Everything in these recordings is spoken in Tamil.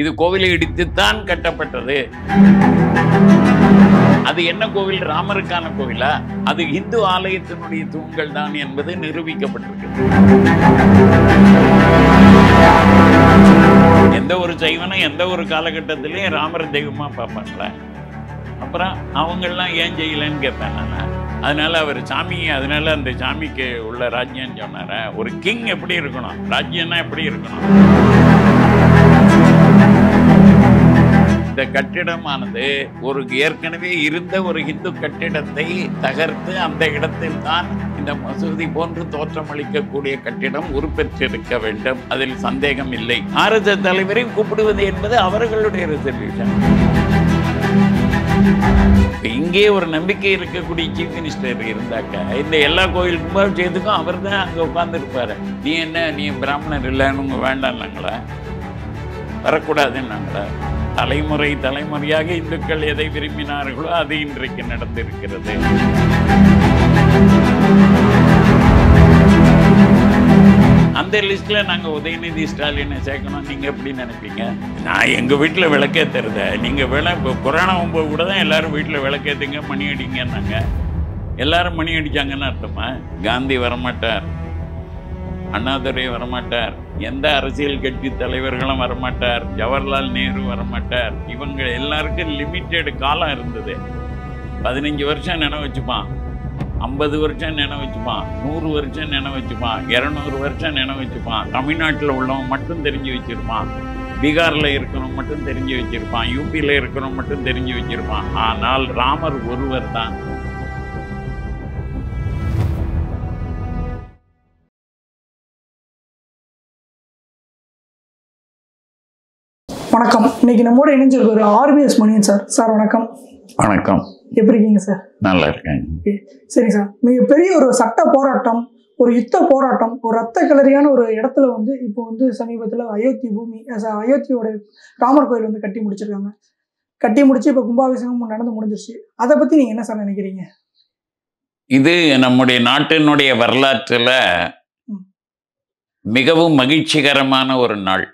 இது கோவிலை இடித்துத்தான் கட்டப்பட்டது அது என்ன கோவில் ராமருக்கான கோவிலா அது இந்து ஆலயத்தினுடைய தூண்கள் தான் என்பது நிரூபிக்கப்பட்டிருக்கு எந்த ஒரு சைவனும் எந்த ஒரு காலகட்டத்திலையும் ராமர் தெய்வமாக பார்ப்பாங்கள அப்புறம் அவங்கெல்லாம் ஏன் செய்யலன்னு கேட்பேன் நான் அதனால அவர் சாமி அதனால அந்த சாமிக்கு உள்ள ராஜ்யம் சொன்னார ஒரு கிங் எப்படி இருக்கணும் ராஜ்யம்னா எப்படி இருக்கணும் இந்த கட்டிடமானது ஒரு ஏற்கனவே இருந்த ஒரு இந்து கட்டிடத்தை தகர்த்து அந்த இடத்தில் தான் இந்த மசூதி போன்று தோற்றமளிக்கக்கூடிய கட்டிடம் உருப்பெற்றிருக்க வேண்டும் அதில் சந்தேகம் இல்லை ஆர்எஸ்எஸ் தலைவரை கூப்பிடுவது என்பது அவர்களுடைய ரிசர்வேஷன் இங்கே ஒரு நம்பிக்கை இருக்கக்கூடிய சீஃப் மினிஸ்டர் இருந்தாக்க இந்த எல்லா கோயில் கும்பாபிஷேகத்துக்கும் அவர் தான் அங்கே உட்காந்துருப்பாரு நீ என்ன நீ பிராமணர் இல்லைன்னு வேண்டாம் வரக்கூடாதுன்னு வரக்கூடாதுன்னாங்களா தலைமுறை தலைமுறையாக இந்துக்கள் எதை விரும்பினார்களோ அது இன்றைக்கு நடந்திருக்கிறது அந்த லிஸ்ட்டில் நாங்கள் உதயநிதி ஸ்டாலினை சேர்க்கணும் நீங்கள் எப்படி நினைப்பீங்க நான் எங்கள் வீட்டில் விளக்கேற்றுறத நீங்கள் விள இப்போ கொரோனா ஒம்பது கூட தான் எல்லோரும் வீட்டில் விளக்கேற்றுங்க மணி அடிங்கன்னாங்க எல்லாரும் மணி அடித்தாங்கன்னு அர்த்தமா காந்தி வரமாட்டார் அண்ணாதுரை வரமாட்டார் எந்த அரசியல் கட்சி தலைவர்களும் வரமாட்டார் ஜவஹர்லால் நேரு வரமாட்டார் இவங்க எல்லாருக்கும் லிமிட்டெடு காலம் இருந்தது பதினஞ்சு வருஷம் நினைவு வச்சுப்பான் ஐம்பது வருஷம் நினைவு வச்சுப்பான் நூறு வருஷம் நினை வச்சுப்பான் இரநூறு வருஷம் நினைவு வச்சுப்பான் தமிழ்நாட்டில் உள்ளவன் மட்டும் தெரிஞ்சு வச்சுருப்பான் பீகாரில் இருக்கணும் மட்டும் தெரிஞ்சு வச்சுருப்பான் யூபியில் இருக்கணும் மட்டும் தெரிஞ்சு வச்சுருப்பான் ஆனால் ராமர் ஒருவர் தான் வணக்கம் இன்னைக்கு நம்மோட இணைஞ்சிருக்கிற ஆர்பிஎஸ் மணியன் சார் சார் வணக்கம் வணக்கம் எப்படி இருக்கீங்க சார் நல்லா இருக்கேன் சரி சார் மிகப்பெரிய ஒரு சட்ட போராட்டம் ஒரு யுத்த போராட்டம் ஒரு ரத்த கலரியான ஒரு இடத்துல வந்து இப்போ வந்து சமீபத்தில் அயோத்தி பூமி அயோத்தியோட ராமர் கோயில் வந்து கட்டி முடிச்சிருக்காங்க கட்டி முடிச்சு இப்போ கும்பாபிஷேகம் நடந்து முடிஞ்சிருச்சு அதை பற்றி நீங்கள் என்ன சார் நினைக்கிறீங்க இது நம்முடைய நாட்டினுடைய வரலாற்றில் மிகவும் மகிழ்ச்சிகரமான ஒரு நாள்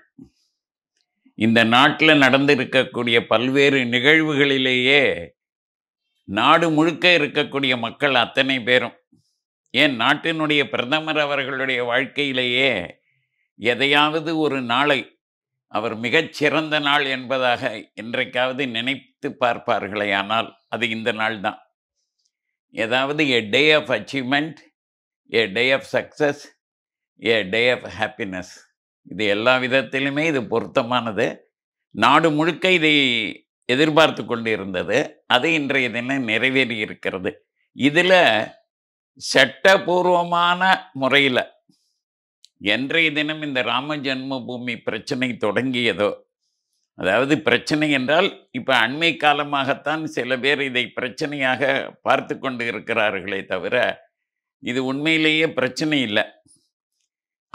இந்த நாட்டில் நடந்திருக்கக்கூடிய பல்வேறு நிகழ்வுகளிலேயே நாடு முழுக்க இருக்கக்கூடிய மக்கள் அத்தனை பேரும் ஏன் நாட்டினுடைய பிரதமர் அவர்களுடைய வாழ்க்கையிலேயே எதையாவது ஒரு நாளை அவர் மிகச்சிறந்த நாள் என்பதாக இன்றைக்காவது நினைத்து பார்ப்பார்களே ஆனால் அது இந்த நாள் தான் ஏதாவது a day of achievement a day of success a day of happiness இது எல்லா விதத்திலுமே இது பொருத்தமானது நாடு முழுக்க இதை எதிர்பார்த்து கொண்டு இருந்தது அது இன்றைய தினம் நிறைவேறி இருக்கிறது இதில் சட்டபூர்வமான முறையில் என்றைய தினம் இந்த ராம ஜென்மபூமி பிரச்சனை தொடங்கியதோ அதாவது பிரச்சனை என்றால் இப்போ அண்மை காலமாகத்தான் சில பேர் இதை பிரச்சனையாக பார்த்து கொண்டு இருக்கிறார்களே தவிர இது உண்மையிலேயே பிரச்சனை இல்லை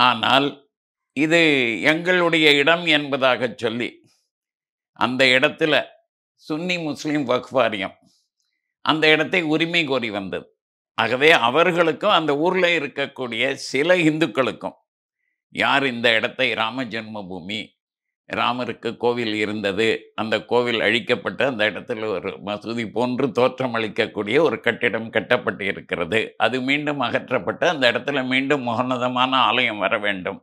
ஆனால் இது எங்களுடைய இடம் என்பதாக சொல்லி அந்த இடத்துல சுன்னி முஸ்லீம் வக்ஃபாரியம் அந்த இடத்தை உரிமை கோரி வந்தது ஆகவே அவர்களுக்கும் அந்த ஊரில் இருக்கக்கூடிய சில இந்துக்களுக்கும் யார் இந்த இடத்தை ராம ஜென்மபூமி ராமருக்கு கோவில் இருந்தது அந்த கோவில் அழிக்கப்பட்டு அந்த இடத்துல ஒரு மசூதி போன்று தோற்றம் அளிக்கக்கூடிய ஒரு கட்டிடம் கட்டப்பட்டு இருக்கிறது அது மீண்டும் அகற்றப்பட்டு அந்த இடத்துல மீண்டும் முகநதமான ஆலயம் வர வேண்டும்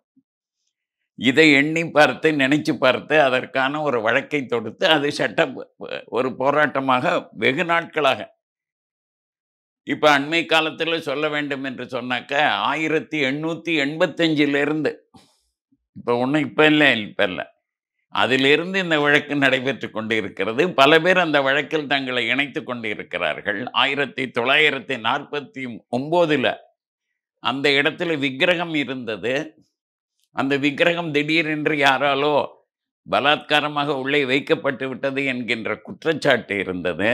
இதை எண்ணி பார்த்து நினைச்சு பார்த்து அதற்கான ஒரு வழக்கை தொடுத்து அது சட்ட ஒரு போராட்டமாக வெகு நாட்களாக இப்போ அண்மை காலத்தில் சொல்ல வேண்டும் என்று சொன்னாக்க ஆயிரத்தி எண்ணூற்றி எண்பத்தஞ்சிலிருந்து இப்போ ஒன்றும் இப்போ இல்லை இப்போ இல்லை அதிலிருந்து இந்த வழக்கு நடைபெற்று கொண்டு இருக்கிறது பல பேர் அந்த வழக்கில் தங்களை இணைத்து கொண்டு இருக்கிறார்கள் ஆயிரத்தி தொள்ளாயிரத்தி நாற்பத்தி ஒம்போதில் அந்த இடத்துல விக்கிரகம் இருந்தது அந்த விக்கிரகம் திடீரென்று யாராலோ பலாத்காரமாக உள்ளே வைக்கப்பட்டு விட்டது என்கின்ற குற்றச்சாட்டு இருந்தது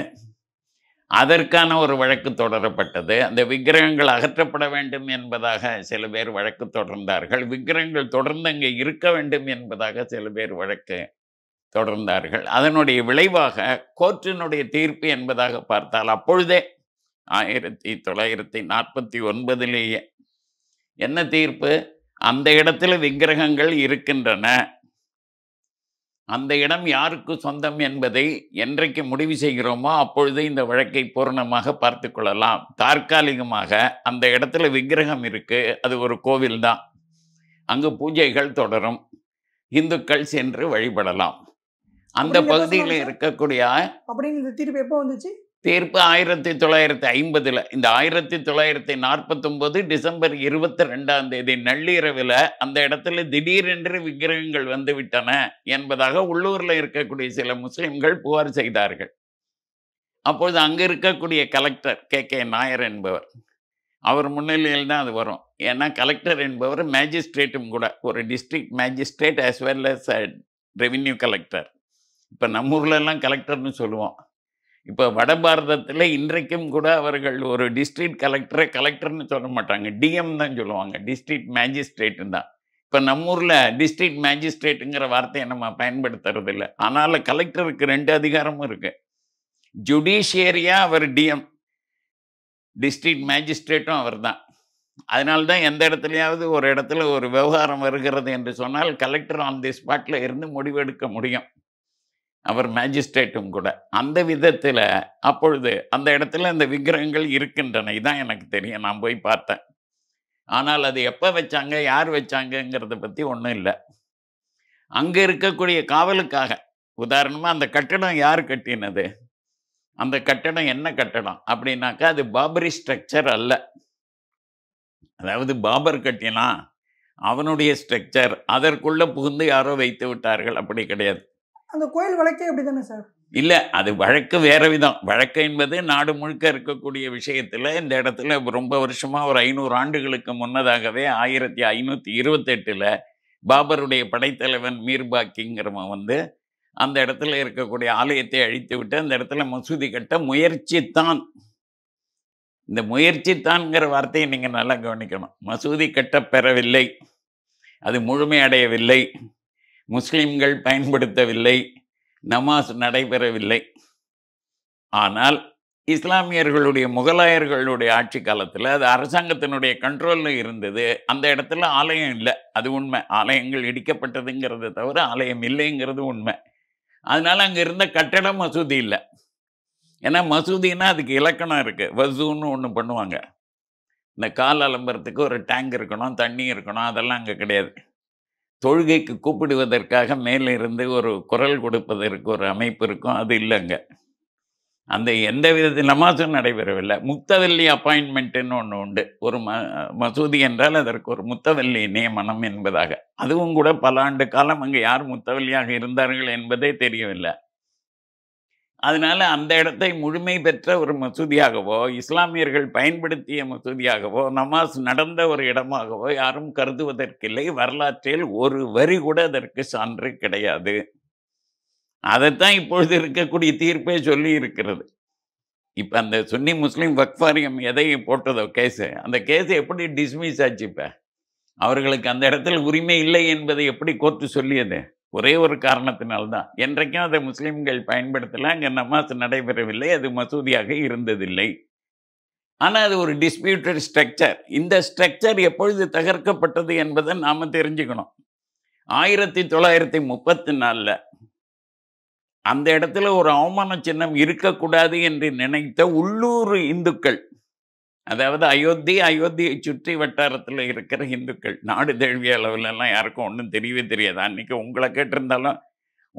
அதற்கான ஒரு வழக்கு தொடரப்பட்டது அந்த விக்கிரகங்கள் அகற்றப்பட வேண்டும் என்பதாக சில பேர் வழக்கு தொடர்ந்தார்கள் விக்கிரகங்கள் தொடர்ந்து அங்கே இருக்க வேண்டும் என்பதாக சில பேர் வழக்கு தொடர்ந்தார்கள் அதனுடைய விளைவாக கோர்ட்டினுடைய தீர்ப்பு என்பதாக பார்த்தால் அப்பொழுதே ஆயிரத்தி தொள்ளாயிரத்தி நாற்பத்தி ஒன்பதிலேயே என்ன தீர்ப்பு அந்த இடத்துல விக்கிரகங்கள் இருக்கின்றன அந்த இடம் யாருக்கு சொந்தம் என்பதை என்றைக்கு முடிவு செய்கிறோமோ அப்பொழுது இந்த வழக்கை பூரணமாக பார்த்து கொள்ளலாம் தற்காலிகமாக அந்த இடத்துல விக்கிரகம் இருக்கு அது ஒரு கோவில் தான் அங்கு பூஜைகள் தொடரும் இந்துக்கள் சென்று வழிபடலாம் அந்த பகுதியில் இருக்கக்கூடிய அப்படின்னு இந்த தீர்ப்பு எப்போ வந்துச்சு தீர்ப்பு ஆயிரத்தி தொள்ளாயிரத்தி ஐம்பதில் இந்த ஆயிரத்தி தொள்ளாயிரத்தி நாற்பத்தொம்போது டிசம்பர் இருபத்தி ரெண்டாம் தேதி நள்ளிரவில் அந்த இடத்துல திடீரென்று விக்கிரகங்கள் வந்து விட்டன என்பதாக உள்ளூரில் இருக்கக்கூடிய சில முஸ்லிம்கள் புகார் செய்தார்கள் அப்பொழுது அங்கே இருக்கக்கூடிய கலெக்டர் கே கே நாயர் என்பவர் அவர் முன்னிலையில் தான் அது வரும் ஏன்னா கலெக்டர் என்பவர் மேஜிஸ்ட்ரேட்டும் கூட ஒரு district magistrate as well as revenue collector இப்போ நம்ம ஊர்லெல்லாம் கலெக்டர்னு சொல்லுவோம் இப்போ வட பாரதத்தில் இன்றைக்கும் கூட அவர்கள் ஒரு டிஸ்ட்ரிக்ட் கலெக்டரை கலெக்டர்னு சொல்ல மாட்டாங்க டிஎம் தான் சொல்லுவாங்க டிஸ்ட்ரிக்ட் மேஜிஸ்ட்ரேட்டு தான் இப்போ நம்ம ஊரில் டிஸ்ட்ரிக்ட் மேஜிஸ்ட்ரேட்டுங்கிற வார்த்தையை நம்ம பயன்படுத்துறதில்லை ஆனால் கலெக்டருக்கு ரெண்டு அதிகாரமும் இருக்குது ஜுடிஷியரியாக அவர் டிஎம் டிஸ்ட்ரிக்ட் மேஜிஸ்ட்ரேட்டும் அவர் தான் அதனால தான் எந்த இடத்துலையாவது ஒரு இடத்துல ஒரு விவகாரம் வருகிறது என்று சொன்னால் கலெக்டர் ஆன் தி ஸ்பாட்டில் இருந்து முடிவெடுக்க முடியும் அவர் மேஜிஸ்ட்ரேட்டும் கூட அந்த விதத்தில் அப்பொழுது அந்த இடத்துல அந்த விக்கிரகங்கள் இருக்கின்றன இதுதான் எனக்கு தெரியும் நான் போய் பார்த்தேன் ஆனால் அது எப்போ வச்சாங்க யார் வச்சாங்கங்கிறத பற்றி ஒன்றும் இல்லை அங்கே இருக்கக்கூடிய காவலுக்காக உதாரணமாக அந்த கட்டடம் யார் கட்டினது அந்த கட்டடம் என்ன கட்டடம் அப்படின்னாக்கா அது பாபரி ஸ்ட்ரக்சர் அல்ல அதாவது பாபர் கட்டினா அவனுடைய ஸ்ட்ரக்சர் அதற்குள்ளே புகுந்து யாரோ வைத்து விட்டார்கள் அப்படி கிடையாது அந்த கோயில் வழக்கே அப்படி தானே சார் இல்லை அது வழக்கு வேறு விதம் வழக்கு என்பது நாடு முழுக்க இருக்கக்கூடிய விஷயத்தில் இந்த இடத்துல ரொம்ப வருஷமாக ஒரு ஐநூறு ஆண்டுகளுக்கு முன்னதாகவே ஆயிரத்தி ஐநூற்றி இருபத்தெட்டில் பாபருடைய படைத்தலைவன் மீர்பாக்கிங்கிறவன் வந்து அந்த இடத்துல இருக்கக்கூடிய ஆலயத்தை அழித்து விட்டு அந்த இடத்துல மசூதி கட்ட முயற்சி தான் இந்த தான்ங்கிற வார்த்தையை நீங்கள் நல்லா கவனிக்கணும் மசூதி கட்டப்பெறவில்லை அது முழுமையடையவில்லை முஸ்லீம்கள் பயன்படுத்தவில்லை நமாஸ் நடைபெறவில்லை ஆனால் இஸ்லாமியர்களுடைய முகலாயர்களுடைய ஆட்சி காலத்தில் அது அரசாங்கத்தினுடைய கண்ட்ரோலில் இருந்தது அந்த இடத்துல ஆலயம் இல்லை அது உண்மை ஆலயங்கள் இடிக்கப்பட்டதுங்கிறத தவிர ஆலயம் இல்லைங்கிறது உண்மை அதனால் அங்கே இருந்த கட்டடம் மசூதி இல்லை ஏன்னா மசூதினா அதுக்கு இலக்கணம் இருக்குது வசூன்னு ஒன்று பண்ணுவாங்க இந்த கால் அலம்புறத்துக்கு ஒரு டேங்க் இருக்கணும் தண்ணி இருக்கணும் அதெல்லாம் அங்கே கிடையாது தொழுகைக்கு கூப்பிடுவதற்காக மேலிருந்து ஒரு குரல் கொடுப்பதற்கு ஒரு அமைப்பு இருக்கும் அது இல்லைங்க அந்த எந்த விதத்தில் நமாசும் நடைபெறவில்லை முத்தவல்லி அப்பாயின்மெண்ட்டுன்னு ஒன்று உண்டு ஒரு ம மசூதி என்றால் அதற்கு ஒரு முத்தவல்லி நியமனம் என்பதாக அதுவும் கூட பல ஆண்டு காலம் அங்கே யார் முத்தவல்லியாக இருந்தார்கள் என்பதே தெரியவில்லை அதனால் அந்த இடத்தை முழுமை பெற்ற ஒரு மசூதியாகவோ இஸ்லாமியர்கள் பயன்படுத்திய மசூதியாகவோ நமாஸ் நடந்த ஒரு இடமாகவோ யாரும் கருதுவதற்கில்லை வரலாற்றில் ஒரு வரி கூட அதற்கு சான்று கிடையாது அதைத்தான் இப்பொழுது இருக்கக்கூடிய தீர்ப்பே சொல்லி இருக்கிறது இப்போ அந்த சுன்னி முஸ்லீம் வக்ஃபாரியம் எதை போட்டதோ கேஸு அந்த கேஸை எப்படி டிஸ்மிஸ் ஆச்சு இப்போ அவர்களுக்கு அந்த இடத்துல உரிமை இல்லை என்பதை எப்படி கோர்த்து சொல்லியது ஒரே ஒரு காரணத்தினால்தான் என்றைக்கும் அதை முஸ்லீம்கள் பயன்படுத்தலாம் அங்கே நமாஸ் நடைபெறவில்லை அது மசூதியாக இருந்ததில்லை ஆனால் அது ஒரு டிஸ்பியூட்டட் ஸ்ட்ரக்சர் இந்த ஸ்ட்ரக்சர் எப்பொழுது தகர்க்கப்பட்டது என்பதை நாம் தெரிஞ்சுக்கணும் ஆயிரத்தி தொள்ளாயிரத்தி முப்பத்தி நாலில் அந்த இடத்துல ஒரு அவமான சின்னம் இருக்கக்கூடாது என்று நினைத்த உள்ளூர் இந்துக்கள் அதாவது அயோத்தி அயோத்தியை சுற்றி வட்டாரத்தில் இருக்கிற இந்துக்கள் நாடு தழுவிய அளவிலெல்லாம் யாருக்கும் ஒன்றும் தெரியவே தெரியாது அன்றைக்கி உங்களை கேட்டிருந்தாலும்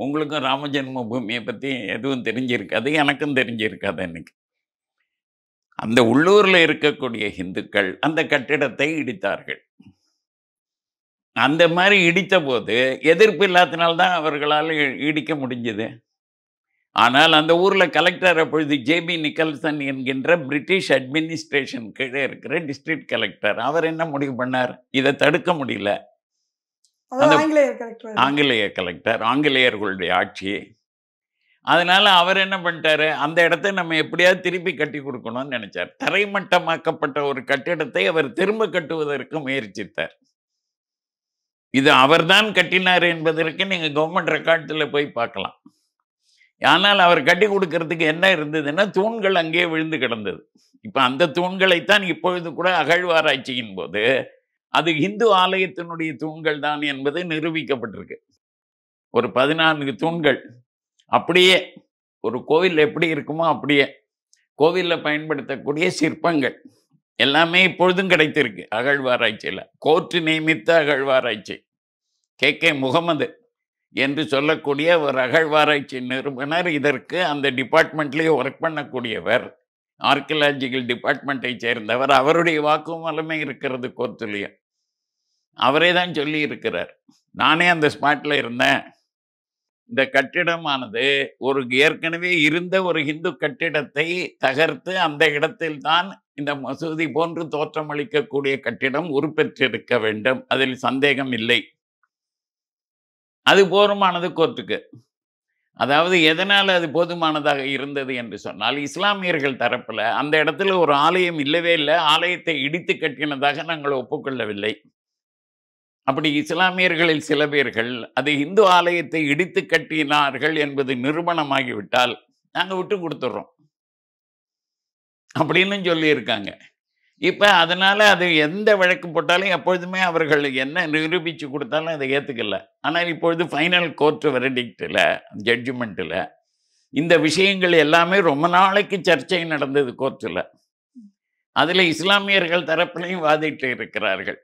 உங்களுக்கும் ராமஜென்ம பூமியை பற்றி எதுவும் தெரிஞ்சிருக்காது எனக்கும் தெரிஞ்சிருக்காது அன்றைக்கி அந்த உள்ளூரில் இருக்கக்கூடிய இந்துக்கள் அந்த கட்டிடத்தை இடித்தார்கள் அந்த மாதிரி இடித்த போது எதிர்ப்பு இல்லாதனால்தான் அவர்களால் இடிக்க முடிஞ்சது ஆனால் அந்த ஊரில் கலெக்டர் அப்பொழுது ஜேபி நிக்கல்சன் என்கின்ற பிரிட்டிஷ் அட்மினிஸ்ட்ரேஷன் கீழே இருக்கிற டிஸ்ட்ரிக்ட் கலெக்டர் அவர் என்ன முடிவு பண்ணார் இதை தடுக்க முடியல ஆங்கிலேய கலெக்டர் ஆங்கிலேயர்களுடைய ஆட்சி அதனால அவர் என்ன பண்ணிட்டாரு அந்த இடத்த நம்ம எப்படியாவது திருப்பி கட்டி கொடுக்கணும்னு நினைச்சார் தரைமட்டமாக்கப்பட்ட ஒரு கட்டிடத்தை அவர் திரும்ப கட்டுவதற்கு முயற்சித்தார் இது அவர்தான் கட்டினார் என்பதற்கு நீங்கள் கவர்மெண்ட் ரெக்கார்ட்ஸில் போய் பார்க்கலாம் ஆனால் அவர் கட்டி கொடுக்கறதுக்கு என்ன இருந்ததுன்னா தூண்கள் அங்கேயே விழுந்து கிடந்தது இப்போ அந்த தூண்களைத்தான் இப்பொழுது கூட அகழ்வாராய்ச்சியின் போது அது இந்து ஆலயத்தினுடைய தூண்கள் தான் என்பது நிரூபிக்கப்பட்டிருக்கு ஒரு பதினான்கு தூண்கள் அப்படியே ஒரு கோவில் எப்படி இருக்குமோ அப்படியே கோவிலில் பயன்படுத்தக்கூடிய சிற்பங்கள் எல்லாமே இப்பொழுதும் கிடைத்திருக்கு அகழ்வாராய்ச்சியில் கோர்ட்டு நியமித்த அகழ்வாராய்ச்சி கே கே முகமது என்று சொல்லக்கூடிய ஒரு அகழ்வாராய்ச்சி நிறுவனர் இதற்கு அந்த டிபார்ட்மெண்ட்லேயே ஒர்க் பண்ணக்கூடியவர் ஆர்கியலாஜிக்கல் டிபார்ட்மெண்ட்டை சேர்ந்தவர் அவருடைய வாக்குமூலமே இருக்கிறது கோர்த்துலியா அவரே தான் சொல்லி இருக்கிறார் நானே அந்த ஸ்பாட்டில் இருந்தேன் இந்த கட்டிடமானது ஒரு ஏற்கனவே இருந்த ஒரு ஹிந்து கட்டிடத்தை தகர்த்து அந்த இடத்தில் தான் இந்த மசூதி போன்று தோற்றமளிக்கக்கூடிய கட்டிடம் உருப்பெற்றிருக்க வேண்டும் அதில் சந்தேகம் இல்லை அது போதுமானது கோர்ட்டுக்கு அதாவது எதனால் அது போதுமானதாக இருந்தது என்று சொன்னால் இஸ்லாமியர்கள் தரப்பில் அந்த இடத்துல ஒரு ஆலயம் இல்லவே இல்லை ஆலயத்தை இடித்து கட்டினதாக நாங்கள் ஒப்புக்கொள்ளவில்லை அப்படி இஸ்லாமியர்களில் சில பேர்கள் அது இந்து ஆலயத்தை இடித்து கட்டினார்கள் என்பது நிரூபணமாகிவிட்டால் நாங்கள் விட்டு கொடுத்துட்றோம் அப்படின்னு சொல்லியிருக்காங்க இப்போ அதனால் அது எந்த வழக்கு போட்டாலும் எப்பொழுதுமே அவர்கள் என்ன நிரூபித்து கொடுத்தாலும் அதை ஏற்றுக்கல ஆனால் இப்பொழுது ஃபைனல் கோர்ட் வெரடிக்டில் ஜட்ஜ்மெண்ட்டில் இந்த விஷயங்கள் எல்லாமே ரொம்ப நாளைக்கு சர்ச்சை நடந்தது கோர்ட்டில் அதில் இஸ்லாமியர்கள் தரப்பிலையும் வாதிட்டு இருக்கிறார்கள்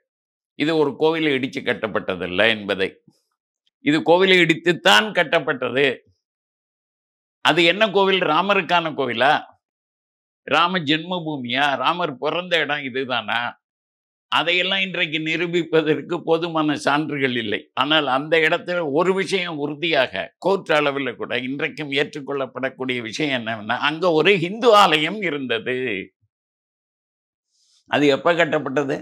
இது ஒரு கோவிலை இடித்து கட்டப்பட்டதல்ல என்பதை இது கோவிலை இடித்துத்தான் கட்டப்பட்டது அது என்ன கோவில் ராமருக்கான கோவிலா ராம ஜென்ம பூமியா ராமர் பிறந்த இடம் இதுதானா அதையெல்லாம் இன்றைக்கு நிரூபிப்பதற்கு போதுமான சான்றுகள் இல்லை ஆனால் அந்த இடத்துல ஒரு விஷயம் உறுதியாக கோர்ட் அளவில் கூட இன்றைக்கும் ஏற்றுக்கொள்ளப்படக்கூடிய விஷயம் என்னன்னா அங்கே ஒரு இந்து ஆலயம் இருந்தது அது எப்போ கட்டப்பட்டது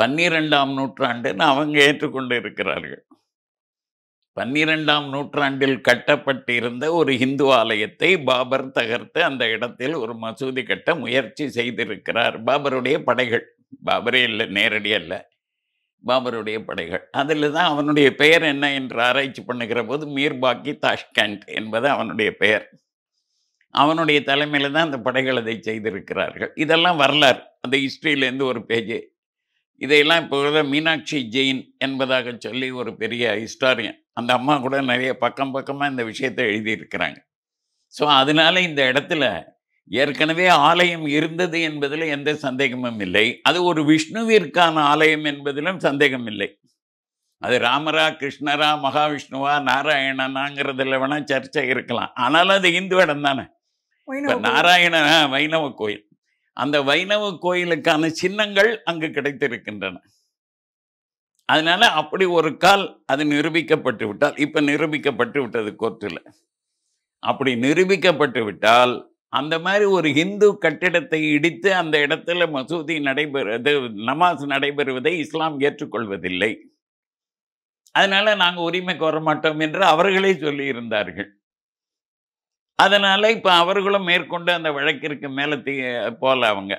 பன்னிரெண்டாம் நூற்றாண்டுன்னு அவங்க ஏற்றுக்கொண்டு இருக்கிறார்கள் பன்னிரெண்டாம் நூற்றாண்டில் கட்டப்பட்டிருந்த ஒரு இந்து ஆலயத்தை பாபர் தகர்த்து அந்த இடத்தில் ஒரு மசூதி கட்ட முயற்சி செய்திருக்கிறார் பாபருடைய படைகள் பாபரே இல்லை நேரடி அல்ல பாபருடைய படைகள் அதில் தான் அவனுடைய பெயர் என்ன என்று ஆராய்ச்சி பண்ணுகிற போது பாக்கி தாஷ்கண்ட் என்பது அவனுடைய பெயர் அவனுடைய தலைமையில் தான் அந்த படைகள் அதை செய்திருக்கிறார்கள் இதெல்லாம் வரலாறு அந்த ஹிஸ்ட்ரியிலேருந்து ஒரு பேஜ் இதையெல்லாம் இப்போ மீனாட்சி ஜெயின் என்பதாக சொல்லி ஒரு பெரிய ஹிஸ்டாரியன் அந்த அம்மா கூட நிறைய பக்கம் பக்கமாக இந்த விஷயத்தை எழுதியிருக்கிறாங்க ஸோ அதனால இந்த இடத்துல ஏற்கனவே ஆலயம் இருந்தது என்பதில் எந்த சந்தேகமும் இல்லை அது ஒரு விஷ்ணுவிற்கான ஆலயம் என்பதிலும் சந்தேகம் இல்லை அது ராமரா கிருஷ்ணரா மகாவிஷ்ணுவா நாராயணனாங்கிறதுல வேணால் சர்ச்சை இருக்கலாம் ஆனாலும் அது இந்து இடம் தானே இப்போ நாராயண வைணவ கோயில் அந்த வைணவ கோயிலுக்கான சின்னங்கள் அங்கு கிடைத்திருக்கின்றன அதனால் அப்படி ஒரு கால் அது நிரூபிக்கப்பட்டு விட்டால் இப்போ நிரூபிக்கப்பட்டு விட்டது கோர்ட்டில் அப்படி நிரூபிக்கப்பட்டு விட்டால் அந்த மாதிரி ஒரு ஹிந்து கட்டிடத்தை இடித்து அந்த இடத்துல மசூதி நடைபெறுவது நமாஸ் நடைபெறுவதை இஸ்லாம் ஏற்றுக்கொள்வதில்லை அதனால் நாங்கள் உரிமை கோர மாட்டோம் என்று அவர்களே சொல்லியிருந்தார்கள் அதனால் இப்போ அவர்களும் மேற்கொண்டு அந்த வழக்கிற்கு மேலே தீ போல அவங்க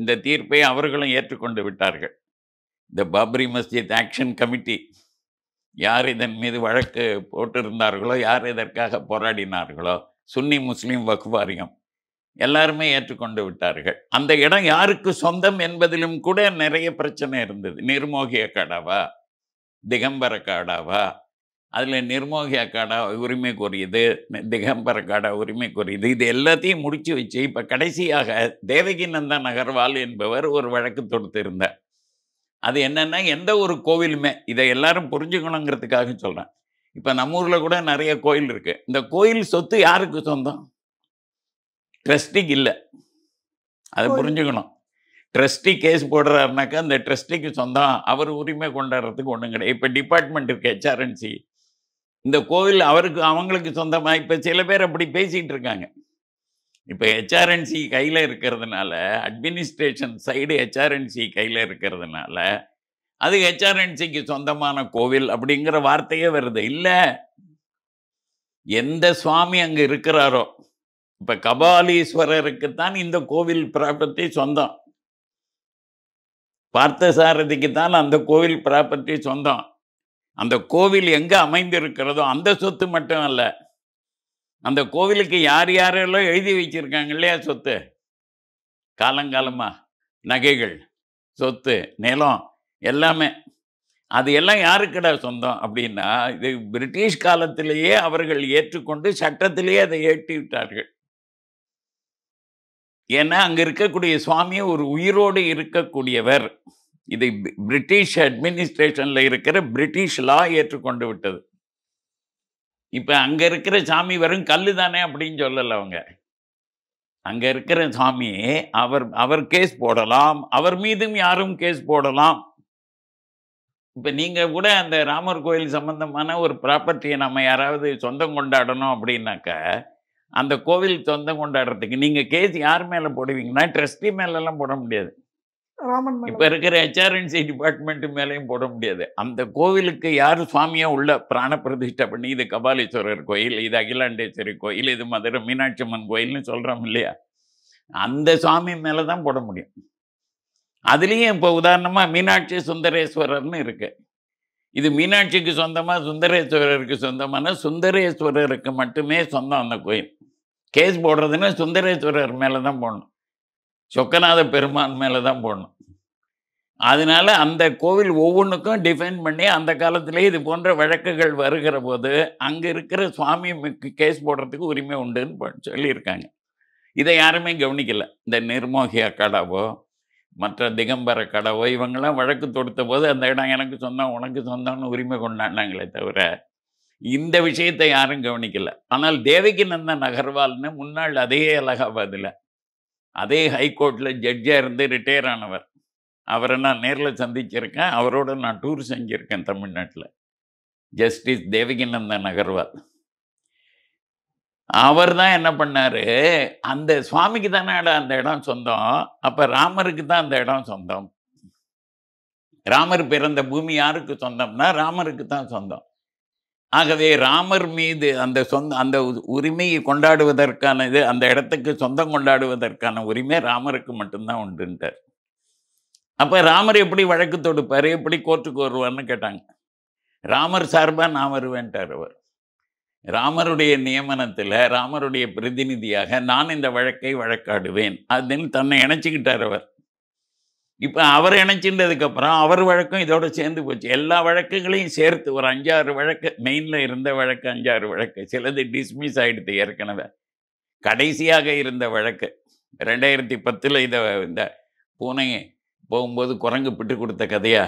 இந்த தீர்ப்பை அவர்களும் ஏற்றுக்கொண்டு விட்டார்கள் இந்த பாப்ரி மஸ்ஜித் ஆக்ஷன் கமிட்டி யார் இதன் மீது வழக்கு போட்டிருந்தார்களோ யார் இதற்காக போராடினார்களோ சுன்னி முஸ்லீம் வக்வாரியம் எல்லாருமே ஏற்றுக்கொண்டு விட்டார்கள் அந்த இடம் யாருக்கு சொந்தம் என்பதிலும் கூட நிறைய பிரச்சனை இருந்தது நிர்மோகிய காடாவா திகம்பர காடாவா அதில் காடா உரிமை கோரியது திகம்பர காடா உரிமை கோரியது இது எல்லாத்தையும் முடித்து வச்சு இப்போ கடைசியாக தேவகி நந்தன் அகர்வால் என்பவர் ஒரு வழக்கு தொடுத்திருந்தார் அது என்னென்னா எந்த ஒரு கோவிலுமே இதை எல்லாரும் புரிஞ்சுக்கணுங்கிறதுக்காக சொல்கிறேன் இப்போ நம்ம ஊரில் கூட நிறைய கோயில் இருக்குது இந்த கோயில் சொத்து யாருக்கு சொந்தம் ட்ரஸ்டிக்கு இல்லை அதை புரிஞ்சுக்கணும் ட்ரஸ்டி கேஸ் போடுறாருனாக்கா அந்த ட்ரஸ்டிக்கு சொந்தம் அவர் உரிமை கொண்டாடுறதுக்கு ஒன்றும் கிடையாது இப்போ டிபார்ட்மெண்ட் இருக்குது ஹெச்ஆர்என்சி இந்த கோவில் அவருக்கு அவங்களுக்கு சொந்தமாக இப்போ சில பேர் அப்படி பேசிகிட்டு இருக்காங்க இப்போ ஹெச்ஆர்என்சி கையில் இருக்கிறதுனால அட்மினிஸ்ட்ரேஷன் சைடு ஹெச்ஆர்என்சி கையில் இருக்கிறதுனால அது ஹெச்ஆர்என்சிக்கு சொந்தமான கோவில் அப்படிங்கிற வார்த்தையே வருது இல்லை எந்த சுவாமி அங்கே இருக்கிறாரோ இப்போ கபாலீஸ்வரருக்கு தான் இந்த கோவில் ப்ராப்பர்ட்டி சொந்தம் பார்த்தசாரதிக்கு தான் அந்த கோவில் ப்ராப்பர்ட்டி சொந்தம் அந்த கோவில் எங்கே அமைந்திருக்கிறதோ அந்த சொத்து மட்டும் அல்ல அந்த கோவிலுக்கு யார் யாரெல்லாம் எழுதி வச்சுருக்காங்க இல்லையா சொத்து காலங்காலமாக நகைகள் சொத்து நிலம் எல்லாமே அது எல்லாம் யாருக்கடா சொந்தம் அப்படின்னா இது பிரிட்டிஷ் காலத்திலேயே அவர்கள் ஏற்றுக்கொண்டு சட்டத்திலேயே அதை ஏற்றி விட்டார்கள் ஏன்னா அங்கே இருக்கக்கூடிய சுவாமி ஒரு உயிரோடு இருக்கக்கூடியவர் இதை பிரிட்டிஷ் அட்மினிஸ்ட்ரேஷனில் இருக்கிற பிரிட்டிஷ் லா ஏற்றுக்கொண்டு விட்டது இப்போ அங்கே இருக்கிற சாமி வெறும் கல் தானே அப்படின்னு சொல்லலை அவங்க அங்கே இருக்கிற சாமி அவர் அவர் கேஸ் போடலாம் அவர் மீதும் யாரும் கேஸ் போடலாம் இப்போ நீங்கள் கூட அந்த ராமர் கோயில் சம்பந்தமான ஒரு ப்ராப்பர்ட்டியை நம்ம யாராவது சொந்தம் கொண்டாடணும் அப்படின்னாக்க அந்த கோவில் சொந்தம் கொண்டாடுறதுக்கு நீங்கள் கேஸ் யார் மேலே போடுவீங்கன்னா ட்ரஸ்டி மேலெல்லாம் போட முடியாது ராமன் இப்போ இருக்கிற ஹெச்ஆர்என்சி டிபார்ட்மெண்ட் மேலேயும் போட முடியாது அந்த கோவிலுக்கு யார் சுவாமியாக உள்ள பிராண பிரதிஷ்டை பண்ணி இது கபாலீஸ்வரர் கோயில் இது அகிலாண்டேஸ்வரி கோயில் இது மதுரை மீனாட்சி அம்மன் கோயில்னு சொல்கிறோம் இல்லையா அந்த சுவாமி மேலே தான் போட முடியும் அதுலேயும் இப்போ உதாரணமாக மீனாட்சி சுந்தரேஸ்வரர்னு இருக்குது இது மீனாட்சிக்கு சொந்தமாக சுந்தரேஸ்வரருக்கு சொந்தமான சுந்தரேஸ்வரருக்கு மட்டுமே சொந்தம் அந்த கோயில் கேஸ் போடுறதுன்னா சுந்தரேஸ்வரர் மேலே தான் போடணும் சொக்கநாத பெருமான் மேலே தான் போடணும் அதனால அந்த கோவில் ஒவ்வொன்றுக்கும் டிஃபைன் பண்ணி அந்த காலத்திலே இது போன்ற வழக்குகள் வருகிற போது அங்கே இருக்கிற சுவாமி கேஸ் போடுறதுக்கு உரிமை உண்டுன்னு சொல்லியிருக்காங்க இதை யாருமே கவனிக்கலை இந்த நிர்மோகியா கடாவோ மற்ற திகம்பர கடாவோ இவங்கெல்லாம் வழக்கு தொடுத்த போது அந்த இடம் எனக்கு சொந்தம் உனக்கு சொந்தம்னு உரிமை கொண்டாடினாங்களே தவிர இந்த விஷயத்தை யாரும் கவனிக்கலை ஆனால் தேவகி நந்தன் அகர்வால்னு முன்னாள் அதே அலகாபாத்தில் அதே ஹைகோர்ட்டில் ஜட்ஜாக இருந்து ரிட்டையர் ஆனவர் அவரை நான் நேரில் சந்திச்சிருக்கேன் அவரோட நான் டூர் செஞ்சுருக்கேன் தமிழ்நாட்டில் ஜஸ்டிஸ் தேவகிநந்தன் அகர்வால் அவர் தான் என்ன பண்ணார் அந்த சுவாமிக்கு தானே அந்த இடம் சொந்தம் அப்போ ராமருக்கு தான் அந்த இடம் சொந்தம் ராமர் பிறந்த பூமி யாருக்கு சொந்தம்னா ராமருக்கு தான் சொந்தம் ஆகவே ராமர் மீது அந்த சொந்த அந்த உரிமையை கொண்டாடுவதற்கான இது அந்த இடத்துக்கு சொந்தம் கொண்டாடுவதற்கான உரிமை ராமருக்கு மட்டும்தான் உண்டுன்ட்டார் அப்போ ராமர் எப்படி வழக்கு தொடுப்பார் எப்படி கோர்ட்டுக்கு வருவார்னு கேட்டாங்க ராமர் சார்பாக நான் வருவேன்ட்டார் அவர் ராமருடைய நியமனத்தில் ராமருடைய பிரதிநிதியாக நான் இந்த வழக்கை வழக்காடுவேன் அதுன்னு தன்னை இணைச்சிக்கிட்டார் அவர் இப்போ அவர் இணைச்சின்றதுக்கப்புறம் அவர் வழக்கம் இதோடு சேர்ந்து போச்சு எல்லா வழக்குகளையும் சேர்த்து ஒரு அஞ்சாறு வழக்கு மெயினில் இருந்த வழக்கு அஞ்சாறு வழக்கு சிலது டிஸ்மிஸ் ஆகிடுது ஏற்கனவே கடைசியாக இருந்த வழக்கு ரெண்டாயிரத்தி பத்தில் இதை இந்த பூனை போகும்போது குரங்கு பிட்டு கொடுத்த கதையா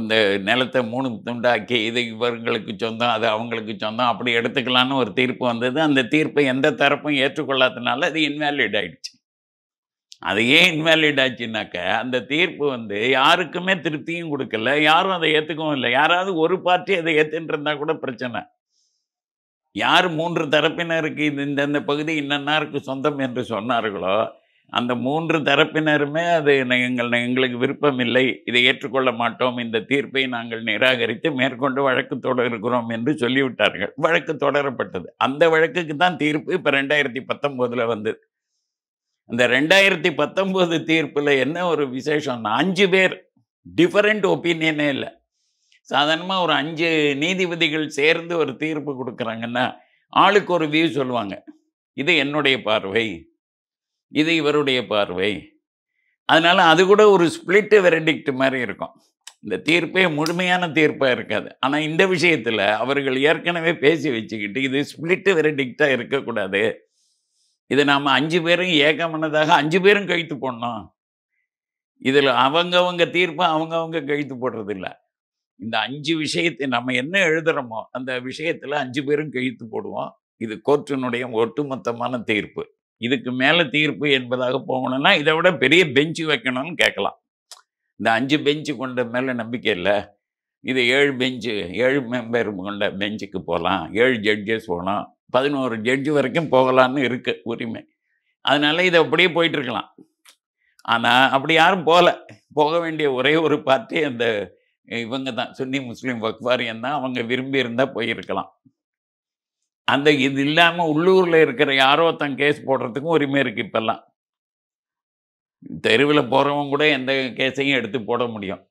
இந்த நிலத்தை மூணு துண்டாக்கி இது இவர்களுக்கு சொந்தம் அது அவங்களுக்கு சொந்தம் அப்படி எடுத்துக்கலான்னு ஒரு தீர்ப்பு வந்தது அந்த தீர்ப்பை எந்த தரப்பும் ஏற்றுக்கொள்ளாதனால அது இன்வேலிட் ஆகிடுச்சு அது ஏன் இன்வேலிட் ஆச்சுனாக்க அந்த தீர்ப்பு வந்து யாருக்குமே திருப்தியும் கொடுக்கல யாரும் அதை ஏற்றுக்கவும் இல்லை யாராவது ஒரு பார்ட்டி அதை ஏற்றுன்றிருந்தா கூட பிரச்சனை யார் மூன்று தரப்பினருக்கு இது இந்தந்த பகுதி இன்னன்னாருக்கு சொந்தம் என்று சொன்னார்களோ அந்த மூன்று தரப்பினருமே அது எங்கள் எங்களுக்கு விருப்பம் இல்லை இதை ஏற்றுக்கொள்ள மாட்டோம் இந்த தீர்ப்பை நாங்கள் நிராகரித்து மேற்கொண்டு வழக்கு தொடர்கிறோம் என்று சொல்லிவிட்டார்கள் வழக்கு தொடரப்பட்டது அந்த வழக்குக்கு தான் தீர்ப்பு இப்போ ரெண்டாயிரத்தி பத்தொம்போதில் வந்தது இந்த ரெண்டாயிரத்தி பத்தொம்போது தீர்ப்பில் என்ன ஒரு விசேஷம்னா அஞ்சு பேர் டிஃபரெண்ட் ஒப்பீனியனே இல்லை சாதாரணமாக ஒரு அஞ்சு நீதிபதிகள் சேர்ந்து ஒரு தீர்ப்பு கொடுக்குறாங்கன்னா ஆளுக்கு ஒரு வியூ சொல்லுவாங்க இது என்னுடைய பார்வை இது இவருடைய பார்வை அதனால் அது கூட ஒரு ஸ்பிளிட்டு வெரடிக்ட் மாதிரி இருக்கும் இந்த தீர்ப்பே முழுமையான தீர்ப்பாக இருக்காது ஆனால் இந்த விஷயத்தில் அவர்கள் ஏற்கனவே பேசி வச்சுக்கிட்டு இது ஸ்பிளிட்டு வெரடிக்டாக இருக்கக்கூடாது இது நாம் அஞ்சு பேரும் ஏகமனதாக அஞ்சு பேரும் கழித்து போடணும் இதில் அவங்கவங்க தீர்ப்பை அவங்கவங்க கழித்து போடுறதில்ல இந்த அஞ்சு விஷயத்தை நம்ம என்ன எழுதுகிறோமோ அந்த விஷயத்தில் அஞ்சு பேரும் கழித்து போடுவோம் இது கோர்ட்டினுடைய ஒட்டுமொத்தமான தீர்ப்பு இதுக்கு மேலே தீர்ப்பு என்பதாக போகணும்னா இதை விட பெரிய பெஞ்சு வைக்கணும்னு கேட்கலாம் இந்த அஞ்சு பெஞ்சு கொண்ட மேலே நம்பிக்கை இல்லை இது ஏழு பெஞ்சு ஏழு மெம்பர் கொண்ட பெஞ்சுக்கு போகலாம் ஏழு ஜட்ஜஸ் போகலாம் பதினோரு ஜட்ஜு வரைக்கும் போகலான்னு இருக்குது உரிமை அதனால் இதை அப்படியே போயிட்டுருக்கலாம் ஆனால் அப்படி யாரும் போகல போக வேண்டிய ஒரே ஒரு பார்ட்டி அந்த இவங்க தான் சுன்னி முஸ்லீம் வக்வாரியம் தான் அவங்க விரும்பி இருந்தால் போயிருக்கலாம் அந்த இது இல்லாமல் உள்ளூரில் இருக்கிற யாரோ தான் கேஸ் போடுறதுக்கும் உரிமை இருக்குது இப்போல்லாம் தெருவில் போகிறவங்க கூட எந்த கேஸையும் எடுத்து போட முடியும்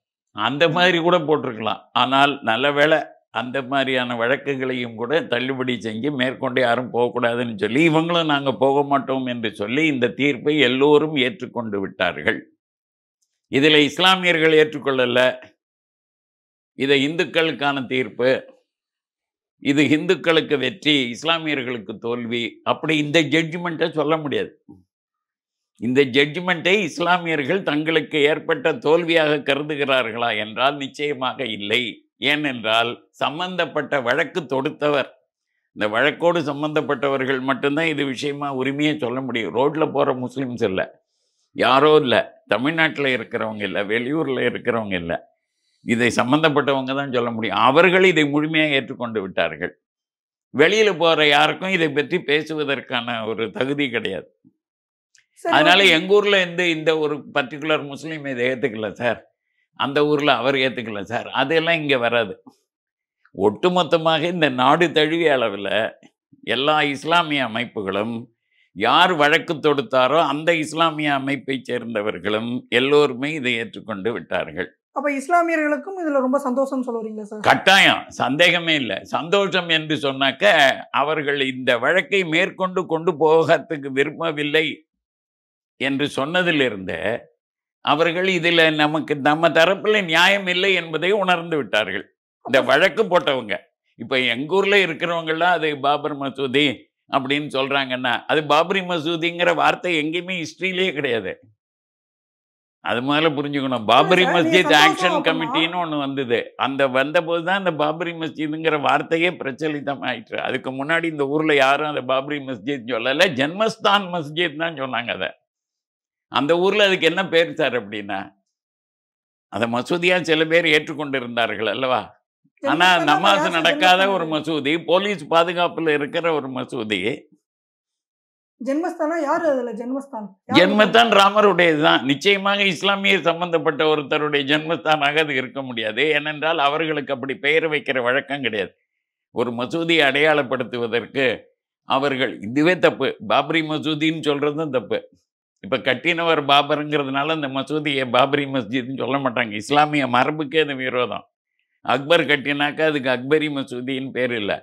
அந்த மாதிரி கூட போட்டிருக்கலாம் ஆனால் நல்ல வேலை அந்த மாதிரியான வழக்குகளையும் கூட தள்ளுபடி செஞ்சு மேற்கொண்டு யாரும் போகக்கூடாதுன்னு சொல்லி இவங்களும் நாங்கள் போக மாட்டோம் என்று சொல்லி இந்த தீர்ப்பை எல்லோரும் ஏற்றுக்கொண்டு விட்டார்கள் இதில் இஸ்லாமியர்கள் ஏற்றுக்கொள்ளலை இதை இந்துக்களுக்கான தீர்ப்பு இது இந்துக்களுக்கு வெற்றி இஸ்லாமியர்களுக்கு தோல்வி அப்படி இந்த ஜட்ஜ்மெண்ட்டை சொல்ல முடியாது இந்த ஜட்ஜ்மெண்ட்டை இஸ்லாமியர்கள் தங்களுக்கு ஏற்பட்ட தோல்வியாக கருதுகிறார்களா என்றால் நிச்சயமாக இல்லை ஏனென்றால் சம்பந்தப்பட்ட வழக்கு தொடுத்தவர் இந்த வழக்கோடு சம்பந்தப்பட்டவர்கள் மட்டும்தான் இது விஷயமா உரிமையை சொல்ல முடியும் ரோட்டில் போகிற முஸ்லீம்ஸ் இல்லை யாரோ இல்லை தமிழ்நாட்டில் இருக்கிறவங்க இல்லை வெளியூரில் இருக்கிறவங்க இல்லை இதை சம்பந்தப்பட்டவங்க தான் சொல்ல முடியும் அவர்கள் இதை முழுமையாக ஏற்றுக்கொண்டு விட்டார்கள் வெளியில் போகிற யாருக்கும் இதை பற்றி பேசுவதற்கான ஒரு தகுதி கிடையாது அதனால எங்கள் ஊரில் இருந்து இந்த ஒரு பர்டிகுலர் முஸ்லீம் இதை ஏற்றுக்கல சார் அந்த ஊரில் அவர் ஏற்றுக்கல சார் அதெல்லாம் இங்கே வராது ஒட்டுமொத்தமாக இந்த நாடு தழுவிய அளவில் எல்லா இஸ்லாமிய அமைப்புகளும் யார் வழக்கு தொடுத்தாரோ அந்த இஸ்லாமிய அமைப்பை சேர்ந்தவர்களும் எல்லோருமே இதை ஏற்றுக்கொண்டு விட்டார்கள் அப்ப இஸ்லாமியர்களுக்கும் இதுல ரொம்ப சந்தோஷம் சொல்லுறீங்களா சார் கட்டாயம் சந்தேகமே இல்லை சந்தோஷம் என்று சொன்னாக்க அவர்கள் இந்த வழக்கை மேற்கொண்டு கொண்டு போகிறதுக்கு விரும்பவில்லை என்று சொன்னதிலிருந்து அவர்கள் இதில் நமக்கு நம்ம தரப்பில் நியாயம் இல்லை என்பதை உணர்ந்து விட்டார்கள் இந்த வழக்கு போட்டவங்க இப்போ எங்கூரில் ஊரில் இருக்கிறவங்களாம் அது பாபர் மசூதி அப்படின்னு சொல்கிறாங்கன்னா அது பாபரி மசூதிங்கிற வார்த்தை எங்கேயுமே ஹிஸ்ட்ரியிலேயே கிடையாது அது முதல்ல புரிஞ்சுக்கணும் பாபரி மஸ்ஜித் ஆக்ஷன் கமிட்டின்னு ஒன்று வந்தது அந்த வந்தபோது தான் அந்த பாபரி மஸ்ஜிதுங்கிற வார்த்தையே பிரச்சலிதம் ஆயிற்று அதுக்கு முன்னாடி இந்த ஊரில் யாரும் அந்த பாபரி மஸ்ஜித் சொல்லலை ஜென்மஸ்தான் மஸ்ஜித் தான் சொன்னாங்க அதை அந்த ஊரில் அதுக்கு என்ன பேர் சார் அப்படின்னா அந்த மசூதியாக சில பேர் ஏற்றுக்கொண்டு இருந்தார்கள் அல்லவா ஆனால் நமாஸ் நடக்காத ஒரு மசூதி போலீஸ் பாதுகாப்பில் இருக்கிற ஒரு மசூதி ஜென்மஸ்தானா ஜென்மஸ்தான் ராமருடையது தான் நிச்சயமாக இஸ்லாமிய சம்பந்தப்பட்ட ஒருத்தருடைய ஜென்மஸ்தானாக அது இருக்க முடியாது ஏனென்றால் அவர்களுக்கு அப்படி பெயர் வைக்கிற வழக்கம் கிடையாது ஒரு மசூதியை அடையாளப்படுத்துவதற்கு அவர்கள் இதுவே தப்பு பாப்ரி மசூதின்னு சொல்றதும் தப்பு இப்போ கட்டினவர் பாபருங்கிறதுனால இந்த மசூதியை பாபரி மஸ்ஜித்னு சொல்ல மாட்டாங்க இஸ்லாமிய மரபுக்கே அது விரோதம் அக்பர் கட்டினாக்கா அதுக்கு அக்பரி மசூதின்னு பேர் இல்லை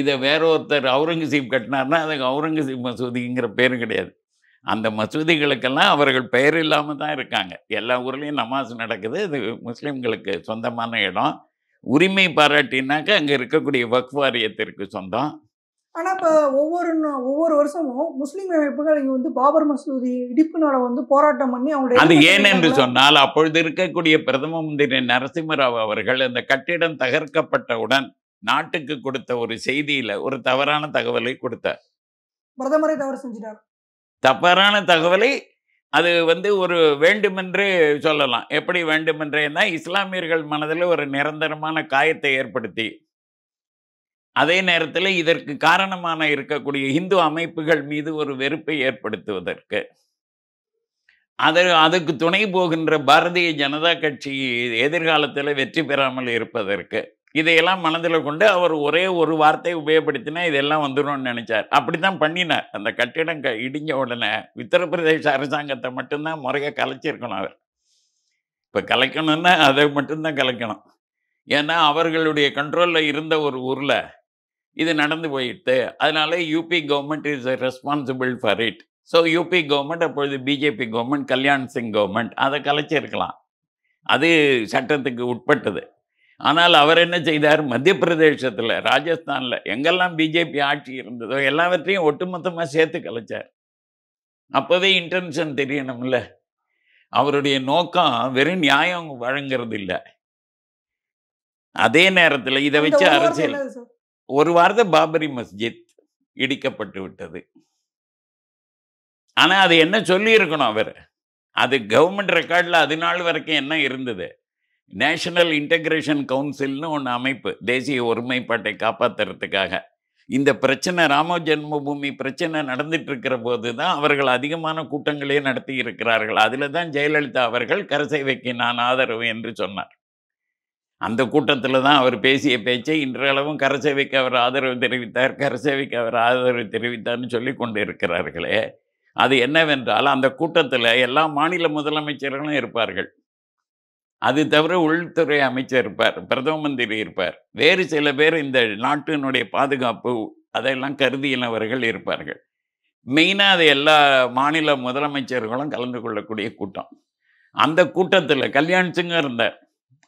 இதை வேற ஒருத்தர் அவுரங்கசீப் கட்டினார்னா அதுக்கு அவுரங்கசீப் மசூதிங்கிற பேர் கிடையாது அந்த மசூதிகளுக்கெல்லாம் அவர்கள் பெயர் இல்லாமல் தான் இருக்காங்க எல்லா ஊர்லேயும் நமாஸ் நடக்குது இது முஸ்லீம்களுக்கு சொந்தமான இடம் உரிமை பாராட்டினாக்கா அங்கே இருக்கக்கூடிய வக்ஃப் வாரியத்திற்கு சொந்தம் ஆனால் இப்போ ஒவ்வொரு ஒவ்வொரு வருஷமும் முஸ்லீம் அமைப்புகள் இங்கே வந்து பாபர் மசூதி இடிப்புனால வந்து போராட்டம் பண்ணி அவங்களுடைய அது ஏன் என்று சொன்னால் அப்பொழுது இருக்கக்கூடிய பிரதம மந்திரி நரசிம்மராவ் அவர்கள் அந்த கட்டிடம் தகர்க்கப்பட்டவுடன் நாட்டுக்கு கொடுத்த ஒரு செய்தியில் ஒரு தவறான தகவலை கொடுத்தார் பிரதமரை தவறு செஞ்சிட்டார் தவறான தகவலை அது வந்து ஒரு வேண்டுமென்று சொல்லலாம் எப்படி வேண்டுமென்றே தான் இஸ்லாமியர்கள் மனதில் ஒரு நிரந்தரமான காயத்தை ஏற்படுத்தி அதே நேரத்தில் இதற்கு காரணமான இருக்கக்கூடிய இந்து அமைப்புகள் மீது ஒரு வெறுப்பை ஏற்படுத்துவதற்கு அது அதுக்கு துணை போகின்ற பாரதிய ஜனதா கட்சி எதிர்காலத்தில் வெற்றி பெறாமல் இருப்பதற்கு இதையெல்லாம் மனதில் கொண்டு அவர் ஒரே ஒரு வார்த்தை உபயோகப்படுத்தினா இதெல்லாம் வந்துடும்னு நினைச்சார் அப்படி தான் பண்ணினார் அந்த கட்டிடம் க இடிஞ்ச உடனே உத்தரப்பிரதேச அரசாங்கத்தை மட்டும்தான் முறையாக கலைச்சிருக்கணும் அவர் இப்போ கலைக்கணும்னா அதை மட்டும்தான் கலைக்கணும் ஏன்னா அவர்களுடைய கண்ட்ரோலில் இருந்த ஒரு ஊரில் இது நடந்து போயிடுது அதனால UP government is responsible for it so UP government அப்பொழுது BJP government Kalyan Singh government அதை கலைச்சிருக்கலாம் அது சட்டத்துக்கு உட்பட்டது ஆனால் அவர் என்ன செய்தார் மத்திய பிரதேசத்தில் ராஜஸ்தானில் எங்கெல்லாம் பிஜேபி ஆட்சி இருந்ததோ எல்லாவற்றையும் ஒட்டுமொத்தமாக சேர்த்து கலைச்சார் அப்போவே இன்டென்ஷன் தெரியணும்ல அவருடைய நோக்கம் வெறும் நியாயம் வழங்குறது இல்லை அதே நேரத்தில் இதை வச்சு அரசியல் ஒரு வாரத்தை பாபரி மஸ்ஜித் இடிக்கப்பட்டு விட்டது ஆனால் அது என்ன சொல்லியிருக்கணும் அவர் அது கவர்மெண்ட் ரெக்கார்டில் அது நாள் வரைக்கும் என்ன இருந்தது நேஷனல் இன்டகிரேஷன் கவுன்சில்னு ஒன்று அமைப்பு தேசிய ஒருமைப்பாட்டை காப்பாற்றுறதுக்காக இந்த பிரச்சனை ராம ஜென்மபூமி பிரச்சனை நடந்துட்டு இருக்கிற போது தான் அவர்கள் அதிகமான கூட்டங்களே நடத்தி இருக்கிறார்கள் அதில் தான் ஜெயலலிதா அவர்கள் கரசை வைக்க நான் ஆதரவு என்று சொன்னார் அந்த கூட்டத்தில் தான் அவர் பேசிய பேச்சை இன்றளவும் கரசேவைக்கு அவர் ஆதரவு தெரிவித்தார் கரசேவைக்கு அவர் ஆதரவு தெரிவித்தார்னு சொல்லி கொண்டு இருக்கிறார்களே அது என்னவென்றால் அந்த கூட்டத்தில் எல்லா மாநில முதலமைச்சர்களும் இருப்பார்கள் அது தவிர உள்துறை அமைச்சர் இருப்பார் பிரதம மந்திரி இருப்பார் வேறு சில பேர் இந்த நாட்டினுடைய பாதுகாப்பு அதையெல்லாம் கருதியினவர்கள் இருப்பார்கள் மெயினாக அது எல்லா மாநில முதலமைச்சர்களும் கலந்து கொள்ளக்கூடிய கூட்டம் அந்த கூட்டத்தில் கல்யாண் சிங்கம் இருந்தார்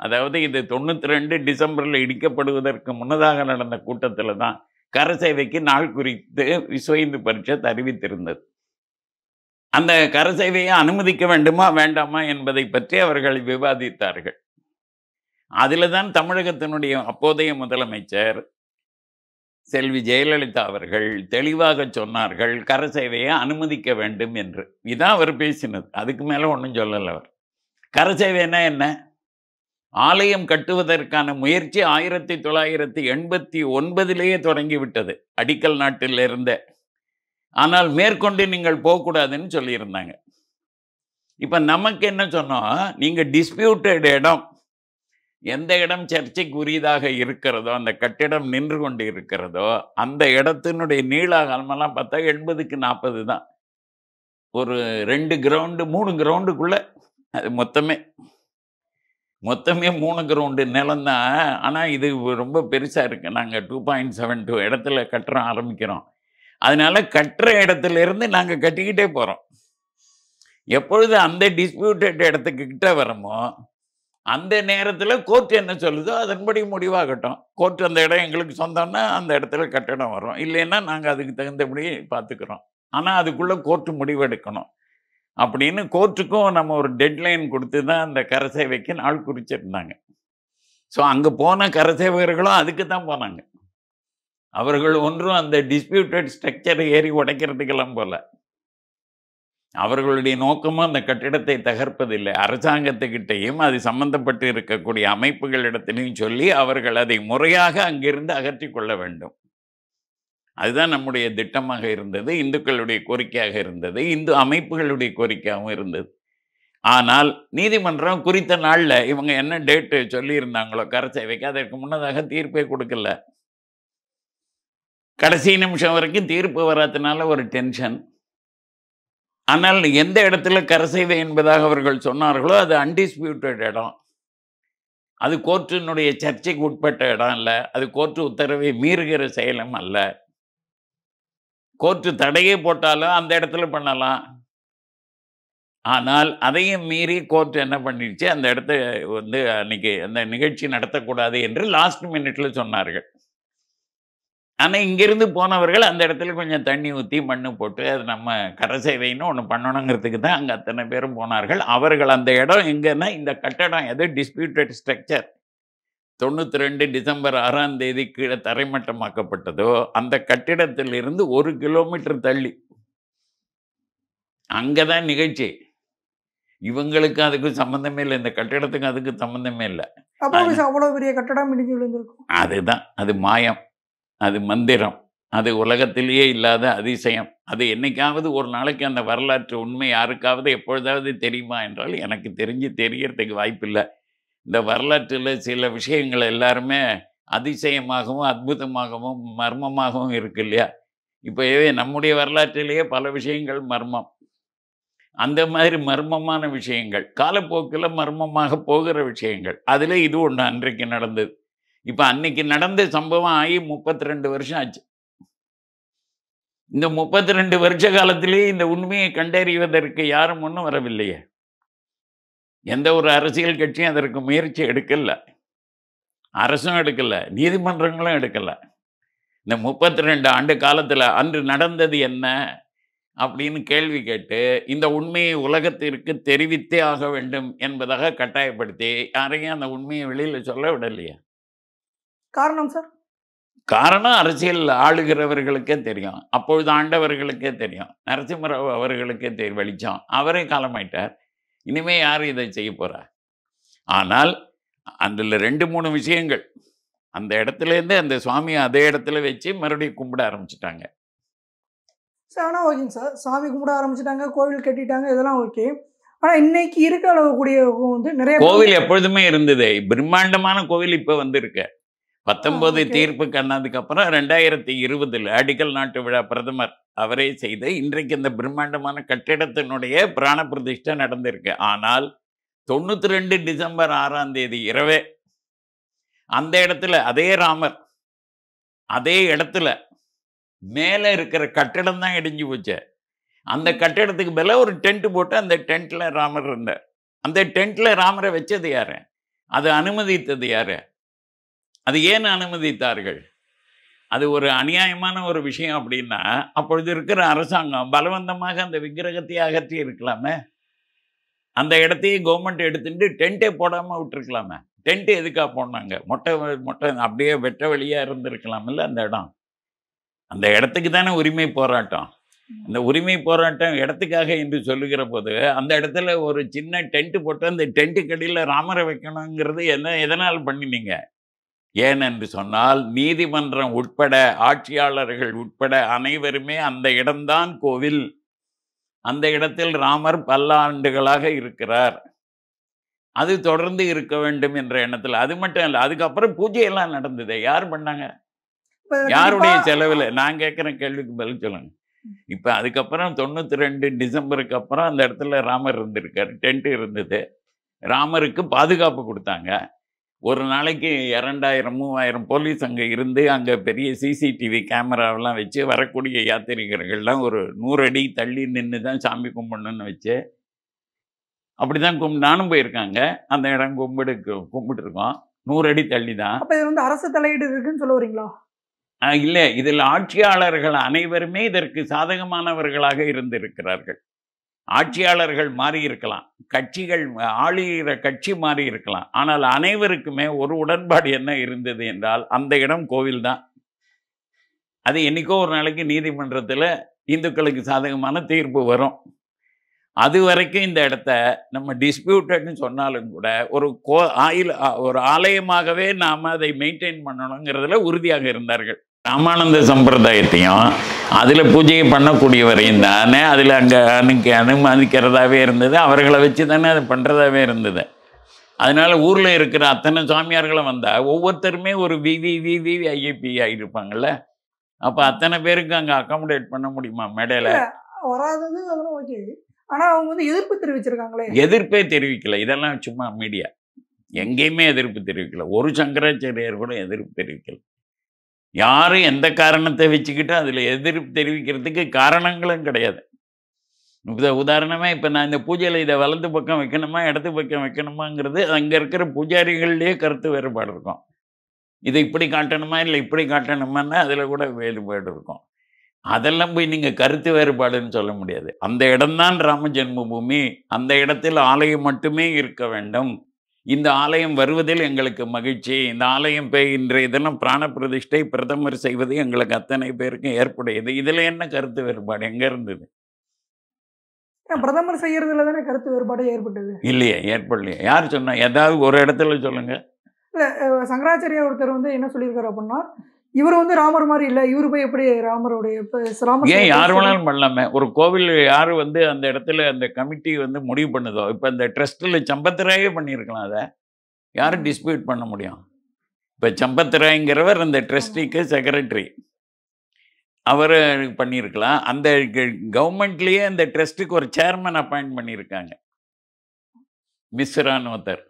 அதாவது இது தொண்ணூற்றி ரெண்டு டிசம்பரில் இடிக்கப்படுவதற்கு முன்னதாக நடந்த கூட்டத்தில் தான் கரசேவைக்கு நாள் குறித்து விஸ்வ இந்து பரிஷத் அறிவித்திருந்தது அந்த கரசேவையை அனுமதிக்க வேண்டுமா வேண்டாமா என்பதை பற்றி அவர்கள் விவாதித்தார்கள் அதில் தான் தமிழகத்தினுடைய அப்போதைய முதலமைச்சர் செல்வி ஜெயலலிதா அவர்கள் தெளிவாக சொன்னார்கள் கரசேவையை அனுமதிக்க வேண்டும் என்று இதான் அவர் பேசினது அதுக்கு மேலே ஒன்றும் சொல்லலை அவர் கரசேவைன்னா என்ன ஆலயம் கட்டுவதற்கான முயற்சி ஆயிரத்தி தொள்ளாயிரத்தி எண்பத்தி ஒன்பதிலேயே தொடங்கிவிட்டது அடிக்கல் நாட்டில் இருந்த ஆனால் மேற்கொண்டு நீங்கள் போகக்கூடாதுன்னு சொல்லியிருந்தாங்க இப்போ நமக்கு என்ன சொன்னோம் நீங்கள் டிஸ்பியூட்டட் இடம் எந்த இடம் சர்ச்சைக்கு உரியதாக இருக்கிறதோ அந்த கட்டிடம் நின்று கொண்டு இருக்கிறதோ அந்த இடத்தினுடைய நீளாகலமெல்லாம் பார்த்தா எண்பதுக்கு நாற்பது தான் ஒரு ரெண்டு கிரவுண்டு மூணு கிரவுண்டுக்குள்ளே அது மொத்தமே மொத்தமே மூணு கிரவுண்டு நிலம் தான் ஆனால் இது ரொம்ப பெருசாக இருக்குது நாங்கள் டூ பாயிண்ட் செவன் டூ இடத்துல கட்டுற ஆரம்பிக்கிறோம் அதனால் கட்டுற இடத்துலேருந்து நாங்கள் கட்டிக்கிட்டே போகிறோம் எப்பொழுது அந்த டிஸ்பியூட்டட் இடத்துக்கு கிட்டே வரமோ அந்த நேரத்தில் கோர்ட் என்ன சொல்லுதோ அதன்படி முடிவாகட்டும் கோர்ட் அந்த இடம் எங்களுக்கு சொந்தம்னா அந்த இடத்துல கட்டடம் வரும் இல்லைன்னா நாங்கள் அதுக்கு தகுந்தபடி பார்த்துக்கிறோம் ஆனால் அதுக்குள்ளே கோர்ட்டு முடிவெடுக்கணும் அப்படின்னு கோர்ட்டுக்கும் நம்ம ஒரு டெட்லைன் கொடுத்து தான் அந்த கரசேவைக்கு நாள் குறிச்சிருந்தாங்க ஸோ அங்கே போன கரசேவகர்களும் அதுக்கு தான் போனாங்க அவர்கள் ஒன்றும் அந்த டிஸ்பியூட்டட் ஸ்ட்ரக்சரை ஏறி உடைக்கிறதுக்கெல்லாம் போல அவர்களுடைய நோக்கமும் அந்த கட்டிடத்தை தகர்ப்பதில்லை அரசாங்கத்துக்கிட்டையும் அது சம்பந்தப்பட்டு இருக்கக்கூடிய அமைப்புகளிடத்திலையும் சொல்லி அவர்கள் அதை முறையாக அங்கிருந்து அகற்றி கொள்ள வேண்டும் அதுதான் நம்முடைய திட்டமாக இருந்தது இந்துக்களுடைய கோரிக்கையாக இருந்தது இந்து அமைப்புகளுடைய கோரிக்கையாகவும் இருந்தது ஆனால் நீதிமன்றம் குறித்த நாளில் இவங்க என்ன டேட்டு சொல்லியிருந்தாங்களோ வைக்க அதற்கு முன்னதாக தீர்ப்பே கொடுக்கல கடைசி நிமிஷம் வரைக்கும் தீர்ப்பு வராதனால ஒரு டென்ஷன் ஆனால் எந்த இடத்துல கரசேவை என்பதாக அவர்கள் சொன்னார்களோ அது அன்டிஸ்பியூட்டட் இடம் அது கோர்ட்டினுடைய சர்ச்சைக்கு உட்பட்ட இடம் இல்லை அது கோர்ட்டு உத்தரவை மீறுகிற செயலும் அல்ல கோர்ட்டு தடையே போட்டாலும் அந்த இடத்துல பண்ணலாம் ஆனால் அதையும் மீறி கோர்ட் என்ன பண்ணிடுச்சு அந்த இடத்த வந்து அன்னைக்கு அந்த நிகழ்ச்சி நடத்தக்கூடாது என்று லாஸ்ட் மினிட்ல சொன்னார்கள் ஆனால் இங்கிருந்து போனவர்கள் அந்த இடத்துல கொஞ்சம் தண்ணி ஊற்றி மண்ணு போட்டு அது நம்ம கரை சேவைன்னு ஒன்று பண்ணணுங்கிறதுக்கு தான் அங்கே அத்தனை பேரும் போனார்கள் அவர்கள் அந்த இடம் எங்கன்னா இந்த கட்டடம் எது டிஸ்பியூட்டட் ஸ்ட்ரக்சர் தொண்ணூற்றி ரெண்டு டிசம்பர் ஆறாம் தேதி கீழே தரைமட்டமாக்கப்பட்டதோ அந்த கட்டிடத்திலிருந்து ஒரு கிலோமீட்டர் தள்ளி அங்கே தான் நிகழ்ச்சி இவங்களுக்கு அதுக்கு சம்மந்தமே இல்லை இந்த கட்டிடத்துக்கு அதுக்கு சம்மந்தமே இல்லை அவ்வளோ பெரிய கட்டடம் இடிஞ்சு விழுந்திருக்கும் அதுதான் அது மாயம் அது மந்திரம் அது உலகத்திலேயே இல்லாத அதிசயம் அது என்னைக்காவது ஒரு நாளைக்கு அந்த வரலாற்று உண்மை யாருக்காவது எப்பொழுதாவது தெரியுமா என்றால் எனக்கு தெரிஞ்சு தெரியறதுக்கு வாய்ப்பில்லை இந்த வரலாற்றில் சில விஷயங்கள் எல்லாருமே அதிசயமாகவும் அற்புதமாகவும் மர்மமாகவும் இருக்கு இல்லையா இப்போ நம்முடைய வரலாற்றிலேயே பல விஷயங்கள் மர்மம் அந்த மாதிரி மர்மமான விஷயங்கள் காலப்போக்கில் மர்மமாக போகிற விஷயங்கள் அதில் இது ஒன்று அன்றைக்கு நடந்தது இப்போ அன்னைக்கு நடந்த சம்பவம் ஆகி முப்பத்தி ரெண்டு வருஷம் ஆச்சு இந்த முப்பத்தி ரெண்டு வருஷ காலத்திலேயே இந்த உண்மையை கண்டறிவதற்கு யாரும் ஒன்றும் வரவில்லையே எந்த ஒரு அரசியல் கட்சியும் அதற்கு முயற்சி எடுக்கல அரசும் எடுக்கல நீதிமன்றங்களும் எடுக்கல இந்த முப்பத்தி ரெண்டு ஆண்டு காலத்தில் அன்று நடந்தது என்ன அப்படின்னு கேள்வி கேட்டு இந்த உண்மையை உலகத்திற்கு தெரிவித்தே ஆக வேண்டும் என்பதாக கட்டாயப்படுத்தி யாரையும் அந்த உண்மையை வெளியில் சொல்ல விடலையா காரணம் சார் காரணம் அரசியல் ஆளுகிறவர்களுக்கே தெரியும் அப்பொழுது ஆண்டவர்களுக்கே தெரியும் நரசிம்மராவ் அவர்களுக்கே தெரிய வெளிச்சம் அவரே காலமாயிட்டார் இனிமே யார் இதை செய்ய போகிறா ஆனால் அதில் ரெண்டு மூணு விஷயங்கள் அந்த இடத்துலேருந்து அந்த சுவாமியை அதே இடத்துல வச்சு மறுபடியும் கும்பிட ஆரம்பிச்சிட்டாங்க சார் ஆனால் ஓகேங்க சார் சாமி கும்பிட ஆரம்பிச்சிட்டாங்க கோவில் கட்டிட்டாங்க இதெல்லாம் ஓகே ஆனால் இன்னைக்கு இருக்க அளவுக்கூடிய வந்து நிறைய கோவில் எப்பொழுதுமே இருந்தது பிரம்மாண்டமான கோவில் இப்போ வந்திருக்கு பத்தொன்பது தீர்ப்பு கண்ணதுக்கப்புறம் ரெண்டாயிரத்தி இருபதில் அடிக்கல் நாட்டு விழா பிரதமர் அவரே செய்து இன்றைக்கு இந்த பிரம்மாண்டமான கட்டிடத்தினுடைய பிராண பிரதிஷ்டை நடந்திருக்கு ஆனால் தொண்ணூற்றி ரெண்டு டிசம்பர் ஆறாம் தேதி இரவே அந்த இடத்துல அதே ராமர் அதே இடத்துல மேலே இருக்கிற கட்டிடம் தான் இடிஞ்சு போச்சு அந்த கட்டிடத்துக்கு மேலே ஒரு டென்ட் போட்டு அந்த டென்ட்டில் ராமர் இருந்தார் அந்த டென்ட்டில் ராமரை வச்சது யார் அதை அனுமதித்தது யார் அது ஏன் அனுமதித்தார்கள் அது ஒரு அநியாயமான ஒரு விஷயம் அப்படின்னா அப்பொழுது இருக்கிற அரசாங்கம் பலவந்தமாக அந்த விக்கிரகத்தை அகற்றி இருக்கலாமே அந்த இடத்தையே கவர்மெண்ட் எடுத்துட்டு டென்ட்டே போடாமல் விட்டுருக்கலாமே டென்ட்டு எதுக்காக போனாங்க மொட்டை மொட்டை அப்படியே வெட்ட வழியாக இருந்திருக்கலாமில்ல அந்த இடம் அந்த இடத்துக்கு தானே உரிமை போராட்டம் இந்த உரிமை போராட்டம் இடத்துக்காக என்று சொல்லுகிற போது அந்த இடத்துல ஒரு சின்ன டென்ட் போட்டு அந்த டென்ட்டு கடையில் ராமரை வைக்கணுங்கிறது என்ன எதனால் பண்ணினீங்க ஏனென்று சொன்னால் நீதிமன்றம் உட்பட ஆட்சியாளர்கள் உட்பட அனைவருமே அந்த இடம்தான் கோவில் அந்த இடத்தில் ராமர் பல்லாண்டுகளாக இருக்கிறார் அது தொடர்ந்து இருக்க வேண்டும் என்ற எண்ணத்தில் அது மட்டும் இல்லை அதுக்கப்புறம் பூஜையெல்லாம் நடந்தது யார் பண்ணாங்க யாருடைய செலவில் நான் கேட்குற கேள்விக்கு பதில் சொல்லுங்க இப்போ அதுக்கப்புறம் தொண்ணூற்றி ரெண்டு டிசம்பருக்கு அப்புறம் அந்த இடத்துல ராமர் இருந்திருக்கார் டென்ட் இருந்தது ராமருக்கு பாதுகாப்பு கொடுத்தாங்க ஒரு நாளைக்கு இரண்டாயிரம் மூவாயிரம் போலீஸ் அங்கே இருந்து அங்கே பெரிய சிசிடிவி கேமராவெல்லாம் வச்சு வரக்கூடிய யாத்திரிகர்கள்லாம் ஒரு நூறு அடி தள்ளி நின்று தான் சாமி கும்பிடணும்னு வச்சு அப்படி தான் கும் நானும் போயிருக்காங்க அந்த இடம் கும்பிடு கும்பிட்டுருக்கோம் நூறு அடி தள்ளி தான் அப்போ இது வந்து அரசு தலையீடு இருக்குன்னு சொல்ல வரீங்களா இல்லை இதில் ஆட்சியாளர்கள் அனைவருமே இதற்கு சாதகமானவர்களாக இருந்திருக்கிறார்கள் ஆட்சியாளர்கள் மாறி இருக்கலாம் கட்சிகள் ஆளுகிற கட்சி மாறி இருக்கலாம் ஆனால் அனைவருக்குமே ஒரு உடன்பாடு என்ன இருந்தது என்றால் அந்த இடம் கோவில் தான் அது என்றைக்கோ ஒரு நாளைக்கு நீதிமன்றத்தில் இந்துக்களுக்கு சாதகமான தீர்ப்பு வரும் அது வரைக்கும் இந்த இடத்த நம்ம டிஸ்பியூட்டட்னு சொன்னாலும் கூட ஒரு கோ ஆயில் ஒரு ஆலயமாகவே நாம் அதை மெயின்டைன் பண்ணணுங்கிறதுல உறுதியாக இருந்தார்கள் ராமானந்த சம்பிரதாயத்தையும் அதில் பூஜையை பண்ணக்கூடியவரையும் தானே அதில் அங்கே அனுக்கு அனுமதிக்கிறதாவே இருந்தது அவர்களை வச்சு தானே அது பண்ணுறதாகவே இருந்தது அதனால் ஊரில் இருக்கிற அத்தனை சாமியார்களும் வந்தால் ஒவ்வொருத்தருமே ஒரு விவி விவி ஐஏபி ஆகிருப்பாங்கள்ல அப்போ அத்தனை பேருக்கு அங்கே அக்காமடேட் பண்ண முடியுமா மேடையில் வராதது அதெல்லாம் ஓகே ஆனால் அவங்க வந்து எதிர்ப்பு தெரிவிச்சிருக்காங்களே எதிர்ப்பே தெரிவிக்கல இதெல்லாம் சும்மா மீடியா எங்கேயுமே எதிர்ப்பு தெரிவிக்கல ஒரு சங்கராச்சாரியர் கூட எதிர்ப்பு தெரிவிக்கல யாரும் எந்த காரணத்தை வச்சுக்கிட்டோ அதில் எதிர்ப்பு தெரிவிக்கிறதுக்கு காரணங்களும் கிடையாது இப்போ உதாரணமாக இப்போ நான் இந்த பூஜையில் இதை வலது பக்கம் வைக்கணுமா இடது பக்கம் வைக்கணுமாங்கிறது அங்கே இருக்கிற பூஜாரிகள்லேயே கருத்து வேறுபாடு இருக்கும் இதை இப்படி காட்டணுமா இல்லை இப்படி காட்டணுமான்னா அதில் கூட வேறுபாடு இருக்கும் அதெல்லாம் போய் நீங்கள் கருத்து வேறுபாடுன்னு சொல்ல முடியாது அந்த இடம்தான் ராம ஜென்மபூமி அந்த இடத்தில் ஆலயம் மட்டுமே இருக்க வேண்டும் இந்த ஆலயம் வருவதில் எங்களுக்கு மகிழ்ச்சி இந்த ஆலயம் பே இன்றைய இதெல்லாம் பிராண பிரதிஷ்டை பிரதமர் செய்வது எங்களுக்கு அத்தனை பேருக்கும் ஏற்புடையது இதில் என்ன கருத்து வேறுபாடு எங்கே இருந்தது பிரதமர் செய்யறதுல தானே கருத்து வேறுபாடு ஏற்பட்டது இல்லையே ஏற்படலையே யார் சொன்னா ஏதாவது ஒரு இடத்துல சொல்லுங்க இல்லை சங்கராச்சாரியா ஒருத்தர் வந்து என்ன சொல்லியிருக்காரு அப்படின்னா இவர் வந்து ராமர் மாதிரி இல்லை இவரு போய் எப்படி ராமருடைய ஏன் யார் வேணாலும் பண்ணலாமே ஒரு கோவில் யார் வந்து அந்த இடத்துல அந்த கமிட்டி வந்து முடிவு பண்ணுதோ இப்போ அந்த ட்ரஸ்ட்ல சம்பத்ராயே பண்ணியிருக்கலாம் அதை யாரும் டிஸ்பியூட் பண்ண முடியும் இப்போ சம்பத்திராய்ங்கிறவர் அந்த ட்ரஸ்டிக்கு செக்ரட்டரி அவர் பண்ணியிருக்கலாம் அந்த கவர்மெண்ட்லேயே அந்த ட்ரஸ்ட்டுக்கு ஒரு சேர்மன் அப்பாயிண்ட் பண்ணியிருக்காங்க மிஸ்ரான்னு ஒருத்தர்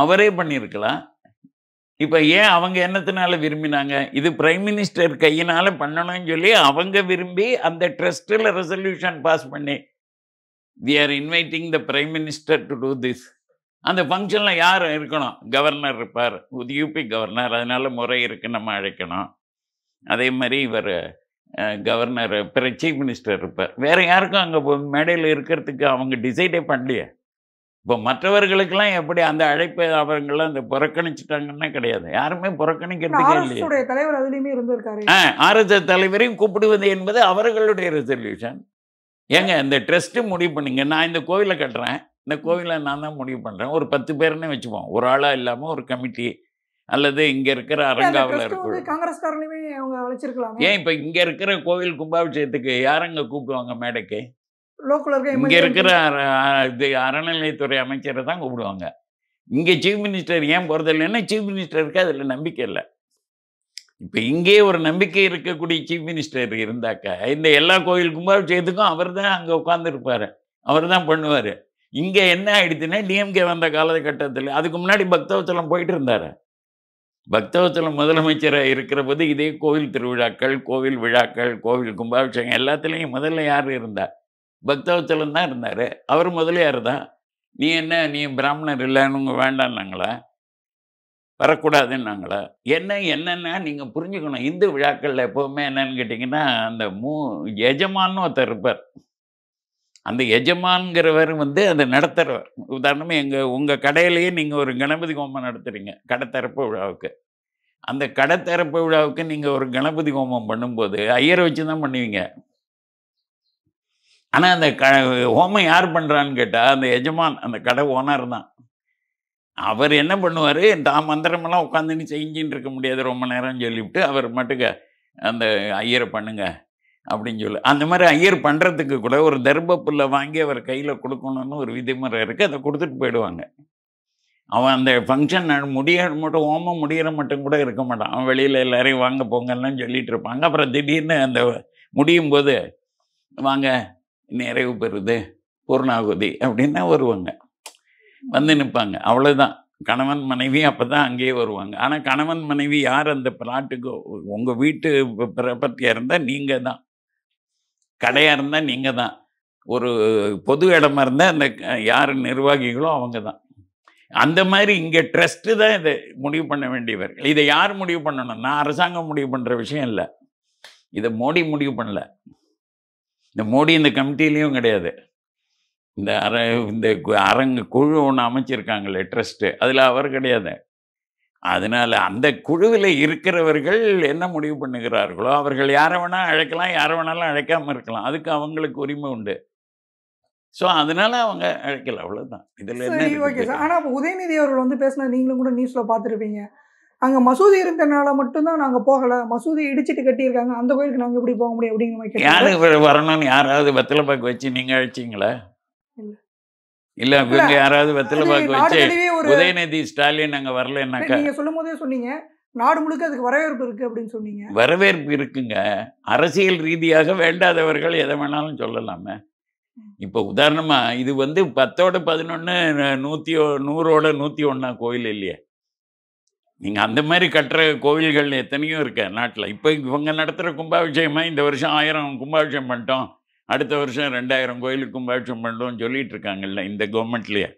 அவரே பண்ணியிருக்கலாம் இப்போ ஏன் அவங்க என்னத்தினால விரும்பினாங்க இது பிரைம் மினிஸ்டர் கையினால் பண்ணணும்னு சொல்லி அவங்க விரும்பி அந்த ட்ரஸ்டில் ரெசல்யூஷன் பாஸ் பண்ணி we are inviting the prime minister to do this அந்த ஃபங்க்ஷனில் யார் இருக்கணும் கவர்னர் இருப்பார் யூபி கவர்னர் அதனால் முறை இருக்கு நம்ம அழைக்கணும் அதே மாதிரி இவர் கவர்னர் பிற சீஃப் மினிஸ்டர் இருப்பார் வேறு யாருக்கும் அங்கே மேடையில் இருக்கிறதுக்கு அவங்க டிசைடே பண்ணலையே இப்போ மற்றவர்களுக்கெல்லாம் எப்படி அந்த அழைப்பை அவர்கள்லாம் இந்த புறக்கணிச்சிட்டாங்கன்னா கிடையாது யாருமே புறக்கணிக்கிறதுக்கே தலைவர் அதுலேயுமே இருந்திருக்காரு ஆ ஆர்எஸ்எஸ் தலைவரையும் கூப்பிடுவது என்பது அவர்களுடைய ரெசல்யூஷன் ஏங்க இந்த ட்ரஸ்ட்டு முடிவு பண்ணுங்க நான் இந்த கோவிலை கட்டுறேன் இந்த கோவிலை நான் தான் முடிவு பண்ணுறேன் ஒரு பத்து பேர்னு வச்சுப்போம் ஒரு ஆளாக இல்லாமல் ஒரு கமிட்டி அல்லது இங்க இருக்கிற அரங்காவில் இருக்கும் காங்கிரஸ்காரனையுமே அவங்க வச்சிருக்கலாம் ஏன் இப்போ இங்க இருக்கிற கோவில் கும்பாபிஷேகத்துக்கு யாரங்க கூப்பிடுவாங்க மேடைக்கு லோக்கல் இருக்க இங்கே இருக்கிற இது அறநிலையத்துறை அமைச்சரை தான் கூப்பிடுவாங்க இங்கே சீஃப் மினிஸ்டர் ஏன் இல்லைன்னா சீஃப் மினிஸ்டருக்கு அதில் நம்பிக்கை இல்லை இப்போ இங்கே ஒரு நம்பிக்கை இருக்கக்கூடிய சீஃப் மினிஸ்டர் இருந்தாக்க இந்த எல்லா கோயில் கும்பாபிஷேகத்துக்கும் அவர் தான் அங்கே உட்காந்துருப்பார் அவர் தான் பண்ணுவார் இங்கே என்ன ஆயிடுச்சுன்னா டிஎம்கே வந்த காலகட்டத்தில் அதுக்கு முன்னாடி பக்தவச்சலம் போயிட்டு இருந்தார் பக்தவச்சலம் முதலமைச்சராக இருக்கிற போது இதே கோவில் திருவிழாக்கள் கோவில் விழாக்கள் கோவில் கும்பாபிஷேகம் எல்லாத்துலேயும் முதல்ல யார் இருந்தார் பக்தவச்சலம் தான் இருந்தார் அவர் முதலியார் தான் நீ என்ன நீ பிராமணர் இல்லைன்னு வேண்டான்னாங்களா வரக்கூடாதுன்னாங்களா என்ன என்னென்னா நீங்கள் புரிஞ்சுக்கணும் இந்து விழாக்களில் எப்போவுமே என்னன்னு கேட்டிங்கன்னா அந்த மூ எஜமான்னு ஒருத்தர் இருப்பார் அந்த எஜமான்கிறவர் வந்து அதை நடத்துகிறவர் உதாரணமாக எங்கள் உங்கள் கடையிலேயே நீங்கள் ஒரு கணபதி ஹோமம் நடத்துகிறீங்க கடை விழாவுக்கு அந்த கடைத்தரப்பு விழாவுக்கு நீங்கள் ஒரு கணபதி ஹோமம் பண்ணும்போது ஐயரை வச்சு தான் பண்ணுவீங்க ஆனால் அந்த க ஹோமம் யார் பண்ணுறான்னு கேட்டால் அந்த எஜமான் அந்த கடை ஓனர் தான் அவர் என்ன பண்ணுவார் தான் மந்திரமெல்லாம் உட்காந்துன்னு செஞ்சுன்னு இருக்க முடியாது ரொம்ப நேரம்னு சொல்லிவிட்டு அவர் மட்டுக்க அந்த ஐயரை பண்ணுங்க அப்படின்னு சொல்லி அந்த மாதிரி ஐயர் பண்ணுறதுக்கு கூட ஒரு தர்ப புல்லை வாங்கி அவர் கையில் கொடுக்கணும்னு ஒரு விதிமுறை இருக்குது அதை கொடுத்துட்டு போயிடுவாங்க அவன் அந்த ஃபங்க்ஷன் முடிய மட்டும் ஓமம் முடிகிற மட்டும் கூட இருக்க மாட்டான் அவன் வெளியில் எல்லாரையும் வாங்க போங்கலாம் சொல்லிகிட்டு இருப்பாங்க அப்புறம் திடீர்னு அந்த முடியும் போது வாங்க நிறைவு பெறுது பூர்ணாகுதி அப்படின்னா வருவாங்க வந்து நிற்பாங்க அவ்வளோதான் கணவன் மனைவி அப்போ தான் அங்கேயே வருவாங்க ஆனால் கணவன் மனைவி யார் அந்த பிளாட்டுக்கு உங்கள் வீட்டு ப்ராப்பர்ட்டியாக இருந்தால் நீங்கள் தான் கடையாக இருந்தால் நீங்கள் தான் ஒரு பொது இடமா இருந்தால் அந்த யார் நிர்வாகிகளோ அவங்க தான் அந்த மாதிரி இங்கே ட்ரஸ்ட்டு தான் இதை முடிவு பண்ண வேண்டியவர் இதை யார் முடிவு நான் அரசாங்கம் முடிவு பண்ணுற விஷயம் இல்லை இதை மோடி முடிவு பண்ணல இந்த மோடி இந்த கமிட்டிலையும் கிடையாது இந்த அர இந்த அரங்க குழு ஒன்று அமைச்சிருக்காங்களே ட்ரஸ்ட்டு அதில் அவர் கிடையாது அதனால் அந்த குழுவில் இருக்கிறவர்கள் என்ன முடிவு பண்ணுகிறார்களோ அவர்கள் யாரை வேணால் அழைக்கலாம் யாரை வேணாலும் அழைக்காமல் இருக்கலாம் அதுக்கு அவங்களுக்கு உரிமை உண்டு ஸோ அதனால அவங்க அழைக்கல அவ்வளோதான் இதில் ஓகே சார் ஆனால் உதயநிதி அவர்கள் வந்து பேசினா நீங்களும் கூட நியூஸில் பார்த்துருப்பீங்க அங்கே மசூதி இருந்தனால மட்டும்தான் நாங்கள் போகலை மசூதி இடிச்சிட்டு கட்டியிருக்காங்க அந்த கோயிலுக்கு நாங்கள் எப்படி போக முடியும் அப்படிங்கிற யாரு வரணும்னு யாராவது வெத்தலை பாக்கு வச்சு நீங்கள் அழைச்சிங்களா இல்ல இவங்க யாராவது வெத்தலை பாக்கு வச்சு உதயநிதி ஸ்டாலின் அங்கே வரலன்னாக்கா நீங்க சொல்லும் போதே சொன்னீங்க நாடு முழுக்க அதுக்கு வரவேற்பு இருக்கு அப்படின்னு சொன்னீங்க வரவேற்பு இருக்குங்க அரசியல் ரீதியாக வேண்டாதவர்கள் எதை வேணாலும் சொல்லலாமே இப்ப உதாரணமா இது வந்து பத்தோட பதினொன்னு நூத்தி நூறோட நூத்தி ஒன்னா கோயில் இல்லையே நீங்கள் அந்த மாதிரி கட்டுற கோவில்கள் எத்தனையோ இருக்க நாட்டில் இப்போ இவங்க நடத்துகிற கும்பாபிஷேகமாக இந்த வருஷம் ஆயிரம் கும்பாபிஷேகம் பண்ணிட்டோம் அடுத்த வருஷம் ரெண்டாயிரம் கோயிலுக்கு கும்பாபிஷேகம் பண்ணிட்டோம்னு சொல்லிகிட்டு இருக்காங்கல்ல இந்த கவர்மெண்ட்லேயே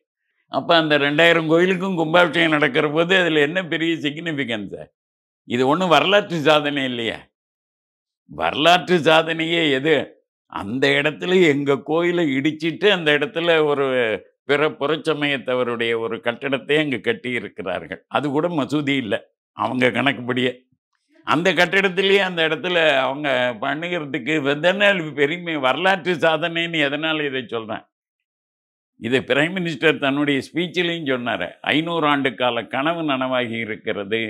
அப்போ அந்த ரெண்டாயிரம் கோயிலுக்கும் கும்பாபிஷேகம் நடக்கிற போது அதில் என்ன பெரிய சிக்னிஃபிகன்ஸு இது ஒன்றும் வரலாற்று சாதனை இல்லையா வரலாற்று சாதனையே எது அந்த இடத்துல எங்கள் கோயிலை இடிச்சிட்டு அந்த இடத்துல ஒரு பிற புறச்சமயத்தவருடைய ஒரு கட்டிடத்தை அங்கே கட்டி இருக்கிறார்கள் அது கூட மசூதி இல்லை அவங்க கணக்குப்படியே அந்த கட்டிடத்திலேயே அந்த இடத்துல அவங்க பண்ணுகிறதுக்கு வெதனால் பெருமை வரலாற்று சாதனைன்னு எதனால் இதை சொல்கிறேன் இதை பிரைம் மினிஸ்டர் தன்னுடைய ஸ்பீச்சிலையும் சொன்னார் ஐநூறு ஆண்டு கால கனவு நனவாகி இருக்கிறது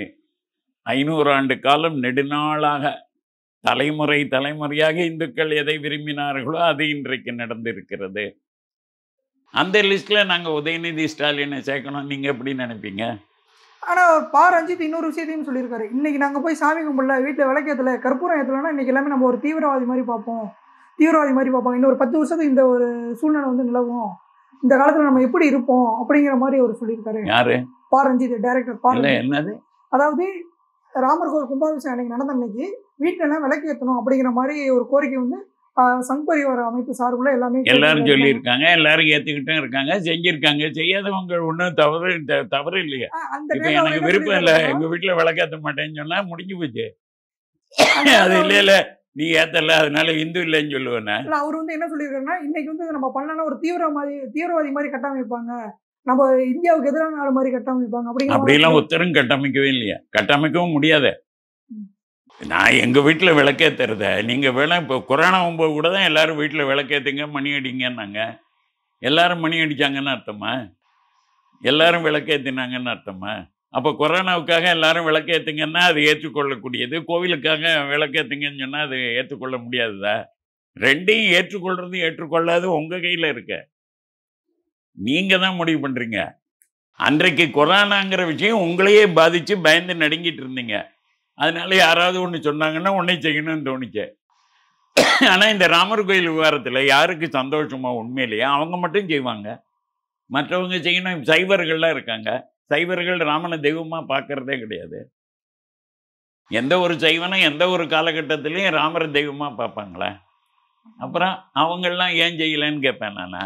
ஐநூறு ஆண்டு காலம் நெடுநாளாக தலைமுறை தலைமுறையாக இந்துக்கள் எதை விரும்பினார்களோ அது இன்றைக்கு நடந்திருக்கிறது அந்த லிஸ்ட்ல நாங்கள் உதயநிதி ஸ்டாலினை சேர்க்கணும் நீங்கள் எப்படி நினைப்பீங்க ஆனால் பா ரஞ்சித் இன்னொரு விஷயத்தையும் சொல்லியிருக்காரு இன்றைக்கி நாங்கள் போய் சாமி கும்பிடல வீட்டில் விளக்கேற்றல கற்பூரம் ஏற்றலைன்னா இன்றைக்கி எல்லாமே நம்ம ஒரு தீவிரவாதி மாதிரி பார்ப்போம் தீவிரவாதி மாதிரி பார்ப்போம் இன்னொரு பத்து வருஷத்துக்கு இந்த ஒரு சூழ்நிலை வந்து நிலவும் இந்த காலத்தில் நம்ம எப்படி இருப்போம் அப்படிங்கிற மாதிரி அவர் சொல்லியிருக்காரு யாரு பா ரஞ்சித் டைரக்டர் பா என்னது அதாவது ராமர் கோவில் கும்பாபிஷேகம் அன்னைக்கு நடந்த அன்னைக்கு வீட்டிலலாம் ஏற்றணும் அப்படிங்கிற மாதிரி ஒரு கோரிக்கை வந்து சங்பரி ஒரு அமைப்பு சார்புள்ள எல்லாமே எல்லாரும் இருக்காங்க எல்லாரும் ஏத்துக்கிட்டே இருக்காங்க செஞ்சிருக்காங்க செய்யாதவங்க ஒண்ணும் தவறு தவறு இல்லையா இப்ப எனக்கு விருப்பம் இல்ல எங்க வீட்டுல விளக்கேற்ற மாட்டேன்னு சொன்னா முடிஞ்சு போச்சு அது இல்ல இல்ல நீ ஏத்தல அதனால இந்து இல்லைன்னு சொல்லுவேன் அவர் வந்து என்ன சொல்லியிருக்காருன்னா இன்னைக்கு வந்து நம்ம பண்ணனா ஒரு தீவிரவாதி தீவிரவாதி மாதிரி கட்டமைப்பாங்க நம்ம இந்தியாவுக்கு எதிரான நாடு மாதிரி கட்டமைப்பாங்க அப்படி அப்படிலாம் ஒத்தரும் கட்டமைக்கவே இல்லையா கட்டமைக்கவும் முடியாது நான் எங்கள் வீட்டில் விளக்கேற்றுறத நீங்கள் விளை இப்போ கொரோனா ஒம்பது கூட தான் எல்லோரும் வீட்டில் விளக்கேற்றுங்க மணி அடிங்கன்னாங்க எல்லோரும் மணி அடித்தாங்கன்னு அர்த்தமா எல்லோரும் விளக்கேற்றினாங்கன்னு அர்த்தமா அப்போ கொரோனாவுக்காக எல்லாரும் விளக்கேற்றுங்கன்னா அது ஏற்றுக்கொள்ளக்கூடியது கோவிலுக்காக விளக்கேற்றுங்கன்னு சொன்னால் அது ஏற்றுக்கொள்ள முடியாதுதா ரெண்டையும் ஏற்றுக்கொள்கிறது ஏற்றுக்கொள்ளாது உங்கள் கையில் இருக்க நீங்கள் தான் முடிவு பண்ணுறீங்க அன்றைக்கு கொரோனாங்கிற விஷயம் உங்களையே பாதித்து பயந்து நடுங்கிட்டு இருந்தீங்க அதனால யாராவது ஒன்று சொன்னாங்கன்னா உன்னை செய்யணும்னு தோணிக்க ஆனால் இந்த ராமர் கோயில் விவகாரத்தில் யாருக்கு சந்தோஷமா உண்மையிலேயே அவங்க மட்டும் செய்வாங்க மற்றவங்க செய்யணும் சைவர்கள்லாம் இருக்காங்க சைவர்கள் ராமனை தெய்வமாக பார்க்குறதே கிடையாது எந்த ஒரு சைவனும் எந்த ஒரு காலகட்டத்திலையும் ராமரை தெய்வமாக பார்ப்பாங்களே அப்புறம் அவங்கெல்லாம் ஏன் செய்யலைன்னு கேட்பேன் நான்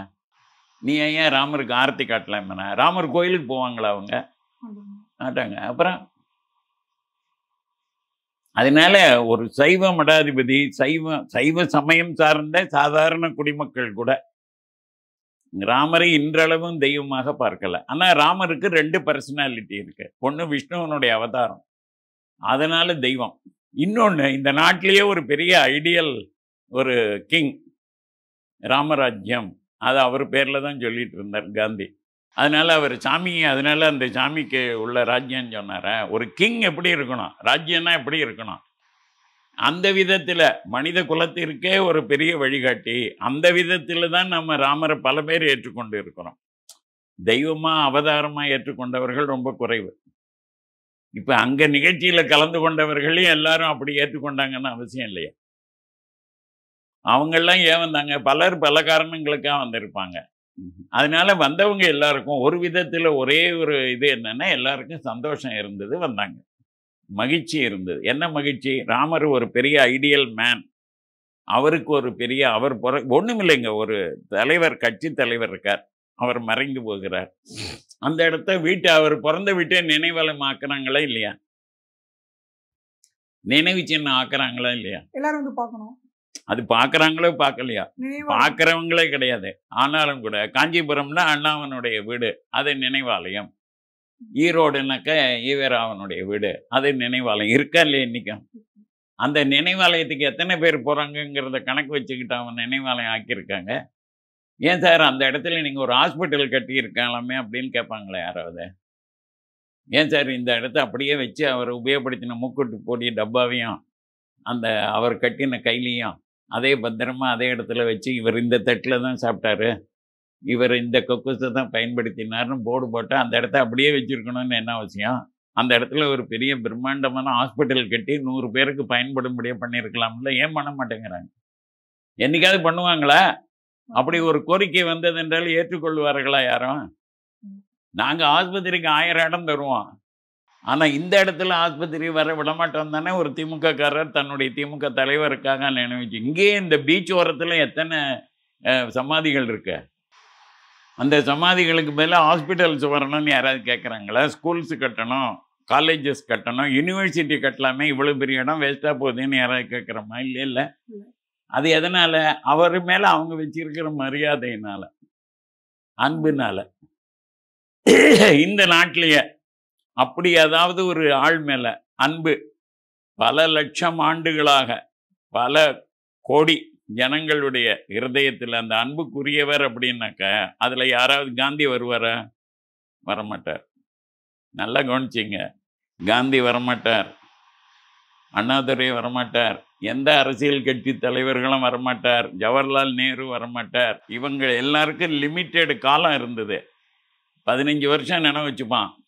நீ ஏன் ராமருக்கு ஆர்த்தி காட்டலாமேண்ணா ராமர் கோயிலுக்கு போவாங்களா அவங்க மாட்டாங்க அப்புறம் அதனால ஒரு சைவ மடாதிபதி சைவ சைவ சமயம் சார்ந்த சாதாரண குடிமக்கள் கூட ராமரை இன்றளவும் தெய்வமாக பார்க்கல ஆனால் ராமருக்கு ரெண்டு பர்சனாலிட்டி இருக்கு ஒன்று விஷ்ணுவனுடைய அவதாரம் அதனால தெய்வம் இன்னொன்று இந்த நாட்டிலேயே ஒரு பெரிய ஐடியல் ஒரு கிங் ராமராஜ்யம் அது அவர் பேரில் தான் சொல்லிட்டு இருந்தார் காந்தி அதனால் அவர் சாமி அதனால் அந்த சாமிக்கு உள்ள ராஜ்யன்னு சொன்னார் ஒரு கிங் எப்படி இருக்கணும் ராஜ்யன்னா எப்படி இருக்கணும் அந்த விதத்தில் மனித குலத்திற்கே ஒரு பெரிய வழிகாட்டி அந்த விதத்தில் தான் நம்ம ராமரை பல பேர் ஏற்றுக்கொண்டு இருக்கிறோம் தெய்வமாக அவதாரமாக ஏற்றுக்கொண்டவர்கள் ரொம்ப குறைவு இப்போ அங்கே நிகழ்ச்சியில் கலந்து கொண்டவர்களையும் எல்லாரும் அப்படி ஏற்றுக்கொண்டாங்கன்னு அவசியம் இல்லையா அவங்கெல்லாம் ஏன் வந்தாங்க பலர் பல காரணங்களுக்காக வந்திருப்பாங்க அதனால வந்தவங்க எல்லாருக்கும் ஒரு விதத்தில் ஒரே ஒரு இது என்னன்னா எல்லாருக்கும் சந்தோஷம் இருந்தது வந்தாங்க மகிழ்ச்சி இருந்தது என்ன மகிழ்ச்சி ராமர் ஒரு பெரிய ஐடியல் மேன் அவருக்கு ஒரு பெரிய அவர் புற ஒன்றும் இல்லைங்க ஒரு தலைவர் கட்சி தலைவர் இருக்கார் அவர் மறைந்து போகிறார் அந்த இடத்த வீட்டை அவர் பிறந்த வீட்டை நினைவலம் ஆக்குறாங்களா இல்லையா நினைவு சின்ன ஆக்குறாங்களா இல்லையா எல்லாரும் வந்து பார்க்கணும் அது பார்க்குறாங்களோ பார்க்கலையா பார்க்குறவங்களே கிடையாது ஆனாலும் கூட காஞ்சிபுரம்னா அண்ணாவனுடைய வீடு அது நினைவாலயம் ஈரோடுனாக்க ஈவராவனுடைய வீடு அது நினைவாலயம் இருக்கா இல்லையா இன்றைக்கும் அந்த நினைவாலயத்துக்கு எத்தனை பேர் போகிறாங்கங்கிறத கணக்கு வச்சுக்கிட்டு அவன் நினைவாலயம் ஆக்கியிருக்காங்க ஏன் சார் அந்த இடத்துல நீங்கள் ஒரு ஹாஸ்பிட்டல் கட்டியிருக்கலாமே அப்படின்னு கேட்பாங்களே யாராவது ஏன் சார் இந்த இடத்த அப்படியே வச்சு அவர் உபயோகப்படுத்தின மூக்குட்டு போடிய டப்பாவையும் அந்த அவர் கட்டின கையிலையும் அதே பத்திரமா அதே இடத்துல வச்சு இவர் இந்த தட்டில் தான் சாப்பிட்டாரு இவர் இந்த கொக்கோஸை தான் பயன்படுத்தினார்னு போர்டு போட்டால் அந்த இடத்த அப்படியே வச்சுருக்கணும்னு என்ன அவசியம் அந்த இடத்துல ஒரு பெரிய பிரம்மாண்டமான ஹாஸ்பிட்டல் கட்டி நூறு பேருக்கு பயன்படும்படியாக பண்ணியிருக்கலாம்ல ஏன் பண்ண மாட்டேங்கிறாங்க என்றைக்காவது பண்ணுவாங்களா அப்படி ஒரு கோரிக்கை வந்தது என்றால் ஏற்றுக்கொள்வார்களா யாரும் நாங்கள் ஆஸ்பத்திரிக்கு ஆயிரம் இடம் தருவோம் ஆனால் இந்த இடத்துல ஆஸ்பத்திரி வர விடமாட்டோம் தானே ஒரு திமுகக்காரர் தன்னுடைய திமுக தலைவருக்காக நினைவிச்சு இங்கேயே இந்த பீச் ஓரத்தில் எத்தனை சமாதிகள் இருக்கு அந்த சமாதிகளுக்கு மேலே ஹாஸ்பிட்டல்ஸ் வரணும்னு யாராவது கேட்குறாங்களா ஸ்கூல்ஸ் கட்டணும் காலேஜஸ் கட்டணும் யூனிவர்சிட்டி கட்டலாமே இவ்வளோ பெரிய இடம் வேஸ்ட்டாக போகுதுன்னு யாராவது கேட்குறோமா இல்லை இல்லை அது எதனால் அவர் மேலே அவங்க வச்சிருக்கிற மரியாதையினால் அன்புனால் இந்த நாட்டிலேயே அப்படி ஏதாவது ஒரு ஆள் மேலே அன்பு பல லட்சம் ஆண்டுகளாக பல கோடி ஜனங்களுடைய இருதயத்தில் அந்த அன்புக்குரியவர் அப்படின்னாக்க அதில் யாராவது காந்தி வருவாரா வரமாட்டார் நல்லா கவனிச்சிங்க காந்தி வரமாட்டார் அண்ணாதுரை வரமாட்டார் எந்த அரசியல் கட்சி தலைவர்களும் வரமாட்டார் ஜவஹர்லால் நேரு வரமாட்டார் இவங்க எல்லாருக்கும் லிமிட்டெடு காலம் இருந்தது பதினஞ்சு வருஷம் நினைவச்சுப்பான் வச்சுப்பான்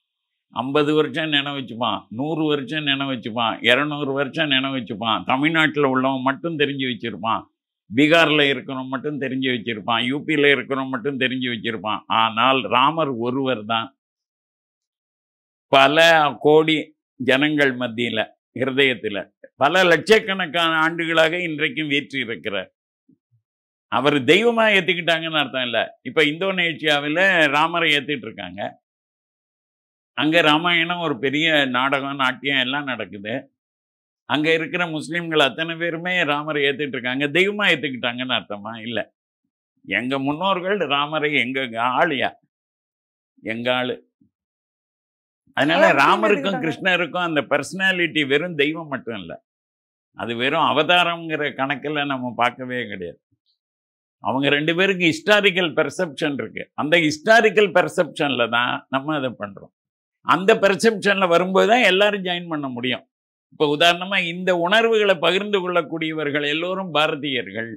ஐம்பது வருஷம் நினைவச்சுப்பான் வச்சுப்பான் நூறு வருஷம் நினைவச்சுப்பான் வச்சுப்பான் இரநூறு வருஷம் நினைவச்சுப்பான் வச்சுப்பான் தமிழ்நாட்டில் உள்ளவன் மட்டும் தெரிஞ்சு வச்சுருப்பான் பீகாரில் இருக்கிறவன் மட்டும் தெரிஞ்சு வச்சுருப்பான் யூபியில் இருக்கிறவன் மட்டும் தெரிஞ்சு வச்சுருப்பான் ஆனால் ராமர் ஒருவர் தான் பல கோடி ஜனங்கள் மத்தியில் ஹிருதயத்தில் பல லட்சக்கணக்கான ஆண்டுகளாக இன்றைக்கும் வீற்றி இருக்கிறார் அவர் தெய்வமாக ஏற்றுக்கிட்டாங்கன்னு அர்த்தம் இல்லை இப்போ இந்தோனேஷியாவில் ராமரை ஏற்றிட்டு இருக்காங்க அங்கே ராமாயணம் ஒரு பெரிய நாடகம் நாட்டியம் எல்லாம் நடக்குது அங்கே இருக்கிற முஸ்லீம்கள் அத்தனை பேருமே ராமரை ஏற்றுட்டு இருக்காங்க தெய்வமாக ஏற்றுக்கிட்டாங்கன்னு அர்த்தமா இல்லை எங்கள் முன்னோர்கள் ராமரை எங்கள் ஆளுயா எங்கள் ஆள் அதனால ராமருக்கும் கிருஷ்ணருக்கும் அந்த பர்சனாலிட்டி வெறும் தெய்வம் மட்டும் இல்லை அது வெறும் அவதாரங்கிற கணக்கில் நம்ம பார்க்கவே கிடையாது அவங்க ரெண்டு பேருக்கு ஹிஸ்டாரிக்கல் பெர்செப்ஷன் இருக்குது அந்த ஹிஸ்டாரிக்கல் பெர்செப்ஷனில் தான் நம்ம அதை பண்ணுறோம் அந்த பெர்செப்ஷனில் வரும்போது தான் எல்லாரும் ஜாயின் பண்ண முடியும் இப்போ உதாரணமாக இந்த உணர்வுகளை பகிர்ந்து கொள்ளக்கூடியவர்கள் எல்லோரும் பாரதியர்கள்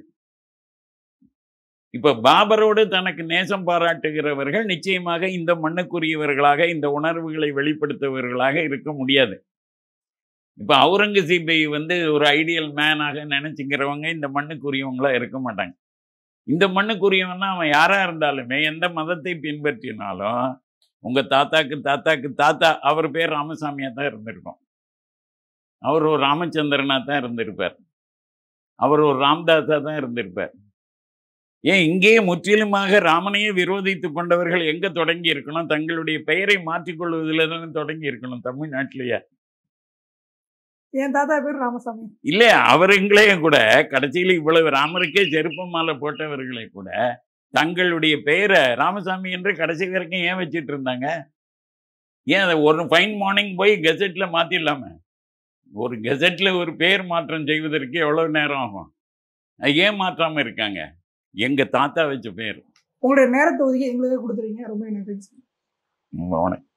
இப்போ பாபரோடு தனக்கு நேசம் பாராட்டுகிறவர்கள் நிச்சயமாக இந்த மண்ணுக்குரியவர்களாக இந்த உணர்வுகளை வெளிப்படுத்துபவர்களாக இருக்க முடியாது இப்போ அவுரங்கசீபை வந்து ஒரு ஐடியல் மேனாக நினச்சிக்கிறவங்க இந்த மண்ணுக்குரியவங்களாக இருக்க மாட்டாங்க இந்த மண்ணுக்குரியவன்னா அவன் யாராக இருந்தாலுமே எந்த மதத்தை பின்பற்றினாலும் உங்கள் தாத்தாக்கு தாத்தாக்கு தாத்தா அவர் பேர் ராமசாமியாக தான் இருந்திருக்கும் அவர் ஒரு ராமச்சந்திரனாக தான் இருந்திருப்பார் அவர் ஒரு ராம்தாஸாக தான் இருந்திருப்பார் ஏன் இங்கேயே முற்றிலுமாக ராமனையே விரோதித்து கொண்டவர்கள் எங்கே தொடங்கி இருக்கணும் தங்களுடைய பெயரை மாற்றிக்கொள்வதில் தான் தொடங்கி இருக்கணும் தமிழ்நாட்டிலேயே என் தாத்தா பேர் ராமசாமி இல்லை அவருங்களே கூட கடைசியில் இவ்வளவு ராமருக்கே செருப்பம் மாலை போட்டவர்களே கூட தங்களுடைய பெயரை ராமசாமி என்று கடைசி வரைக்கும் ஏன் வச்சுட்டு இருந்தாங்க ஏன் அதை ஒரு ஃபைன் மார்னிங் போய் கெசட்டில் மாற்றிடலாம ஒரு கெசட்டில் ஒரு பெயர் மாற்றம் செய்வதற்கு எவ்வளோ நேரம் ஆகும் ஏன் மாற்றாமல் இருக்காங்க எங்கள் தாத்தா வச்ச பேர் உங்களுடைய நேரத்தை ஒதுக்கி எங்களுக்கே கொடுத்துருங்க ரொம்ப நன்றி